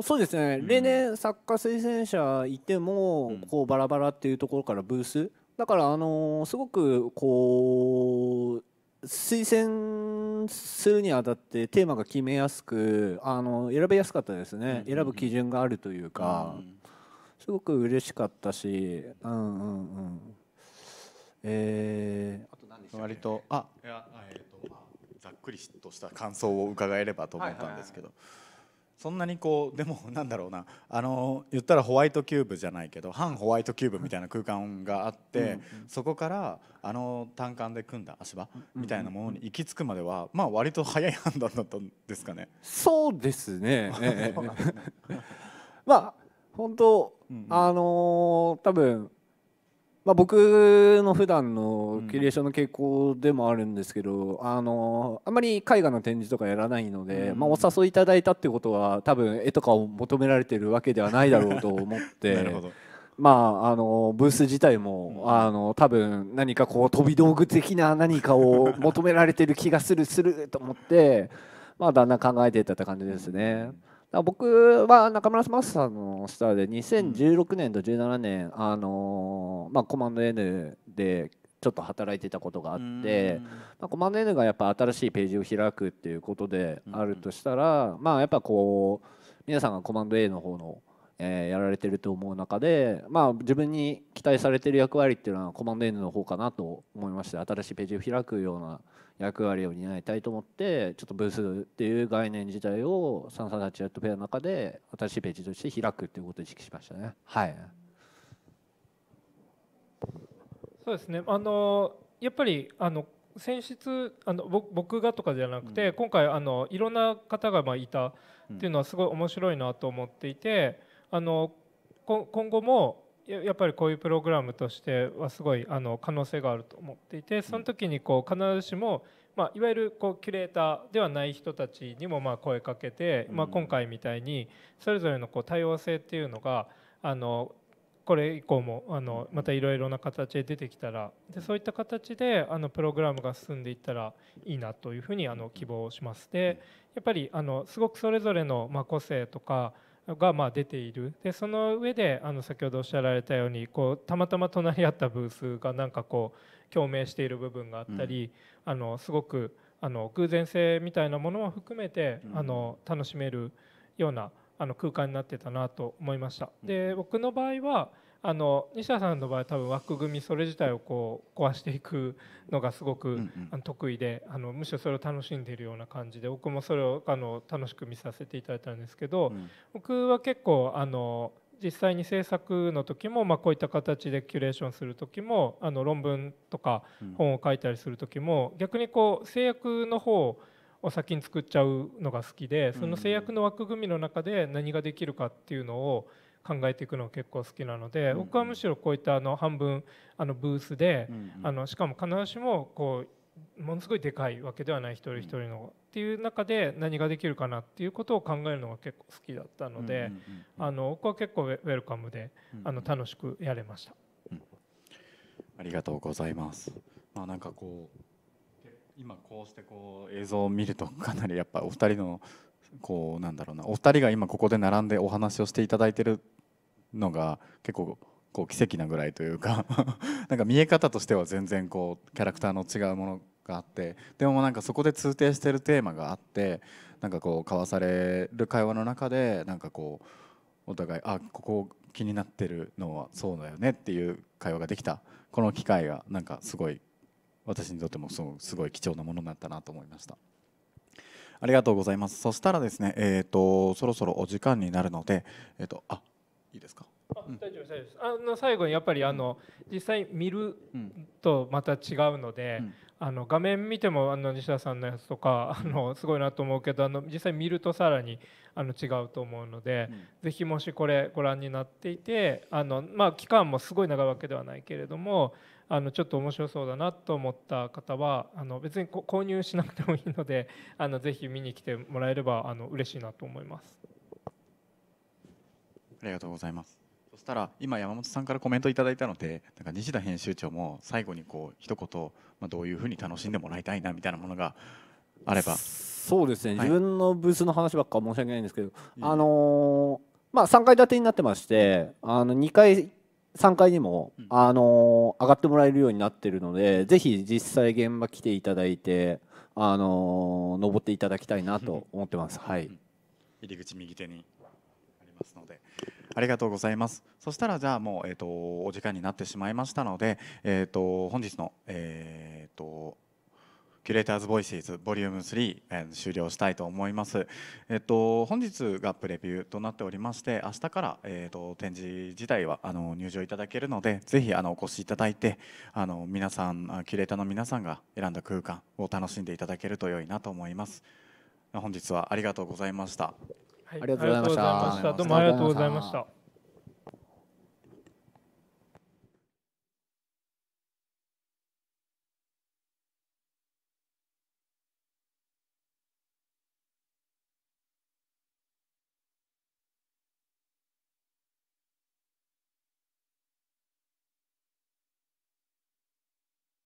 ー、そうですね、うん、例年作家推薦者いても、うん、こうバラバラっていうところからブースだからあのー、すごくこう推薦するにあたってテーマが決めやすくあの選べやすかったですね、うん、選ぶ基準があるというか、すごく嬉しかったしうんうんうんえー、あと何でし割とあいや、えーと、ざっくりとした感想を伺えればと思ったんですけど、そんなにこうでもなんだろうなあの言ったらホワイトキューブじゃないけど反ホワイトキューブみたいな空間があって、うんうん、そこからあの単管で組んだ足場みたいなものに行き着くまでは、まあ割と早い判断だったんですかね。そうですね。まあ本当、うんうん、あのー、多分まあ、僕の普段のキュレーションの傾向でもあるんですけど、うん、あのあんまり絵画の展示とかやらないので、うん、まあ、お誘いいただいたってことは多分絵とかを求められてるわけではないだろうと思って まあ、あのブース自体も、うん、あの多分何かこう飛び道具的な何かを求められてる気がするすると思って、まあ、だんだん考えていったって感じですね。うん僕は中村マスさんのスターで2016年と17年、あのー、まあ、コマンド N でちょっと働いてたことがあって、まあ、コマンド N がやっぱ新しいページを開くっていうことであるとしたら、まあやっぱこう皆さんがコマンド A の方の、やられてると思う中で、まあ、自分に期待されてる役割っていうのはコマンド N の方かなと思いまして新しいページを開くような役割を担いたいと思ってちょっとブースっていう概念自体をサンサナチアラットペアの中で新しいページとして開くっていうことを意識しましたね。はい、そうですねあのやっぱりあの選出あの僕がとかじゃなくて、うん、今回あのいろんな方がまあいたっていうのはすごい面白いなと思っていて、うん、あの今後もやっぱりこういうプログラムとしてはすごいあの可能性があると思っていてその時にこう必ずしも、まあ、いわゆるこうキュレーターではない人たちにもまあ声かけて、まあ、今回みたいにそれぞれのこう多様性っていうのがあのこれ以降もあのまたいろいろな形で出てきたらでそういった形であのプログラムが進んでいったらいいなというふうにあの希望をします。でやっぱりあのすごくそれぞれのま個性とかがま出ているでその上であの先ほどおっしゃられたようにこうたまたま隣り合ったブースがなんかこう共鳴している部分があったり、うん、あのすごくあの偶然性みたいなものも含めて、あの楽しめるようなあの空間になってたなと思いました。で僕の場合はあの西田さんの場合多分枠組みそれ自体をこう壊していくのがすごく、あの得意であのむしろそれを楽しんでいるような感じで僕もそれをあの楽しく見させていただいたんですけど、僕は結構あの実際に制作の時も、まあ、こういった形でキュレーションする時もあの論文とか本を書いたりする時も、逆にこう制約の方を先に作っちゃうのが好きでその制約の枠組みの中で何ができるかっていうのを、考えていくの結構好きなので、僕はむしろこういったあの半分あのブースで、あのしかも必ずしもこうものすごいでかいわけではない一人一人の、っていう中で何ができるかなっていうことを考えるのが結構好きだったので、あの僕は結構ウェルカムで、あの楽しくやれました、ありがとうございます。まあ、なんかこう今こうしてこう映像を見るとかなりやっぱお二人のこうなんだろうなお二人が今ここで並んでお話をしていただいてるのが結構こう奇跡なぐらいというか なんか見え方としては全然こうキャラクターの違うものがあってでもなんかそこで通底してるテーマがあってなんかこう交わされる会話の中でなんかこうお互いあここ気になってるのはそうだよねっていう会話ができたこの機会がなんかすごい私にとってもすごい貴重なものになったなと思いました。ありがとうございます。そしたらですね、えっ、ー、とそろそろお時間になるので、えっ、ー、とあいいですか。あの最後にやっぱりあの、実際見るとまた違うので、うん、あの画面見てもあの西田さんのやつとか あのすごいなと思うけどあの実際見るとさらにあの違うと思うので、うん、ぜひもしこれご覧になっていてあのまあ期間もすごい長いわけではないけれどもあのちょっと面白そうだなと思った方はあの別に購入しなくてもいいのであのぜひ見に来てもらえればあの嬉しいなと思いますありがとうございますそしたら今山本さんからコメントいただいたのでなんか西田編集長も最後にこう一言、まあ、どういうふうに楽しんでもらいたいなみたいなものがあればそうですね、はい、自分のブースの話ばっか申し訳ないんですけど、あのー、まあ、3階建てになってましてあの2階3階にも、あの上がってもらえるようになってるので、ぜひ実際現場来ていただいて、あの登っていただきたいなと思ってます。はい。入り口右手にありますので。ありがとうございます。そしたらじゃあもうえっ、ー、とお時間になってしまいましたので、えっ、ー、と本日のえっ、ー、とキュレーターズボイシーズボリューム3、ー、終了したいと思います。えっと本日がプレビューとなっておりまして、明日からえっと展示自体はあの入場いただけるので、ぜひあのお越しいただいて、あの皆さんキュレーターの皆さんが選んだ空間を楽しんでいただけると良いなと思います。本日はありがとうございました。はい、ありがとうございました。どうもありがとうございました。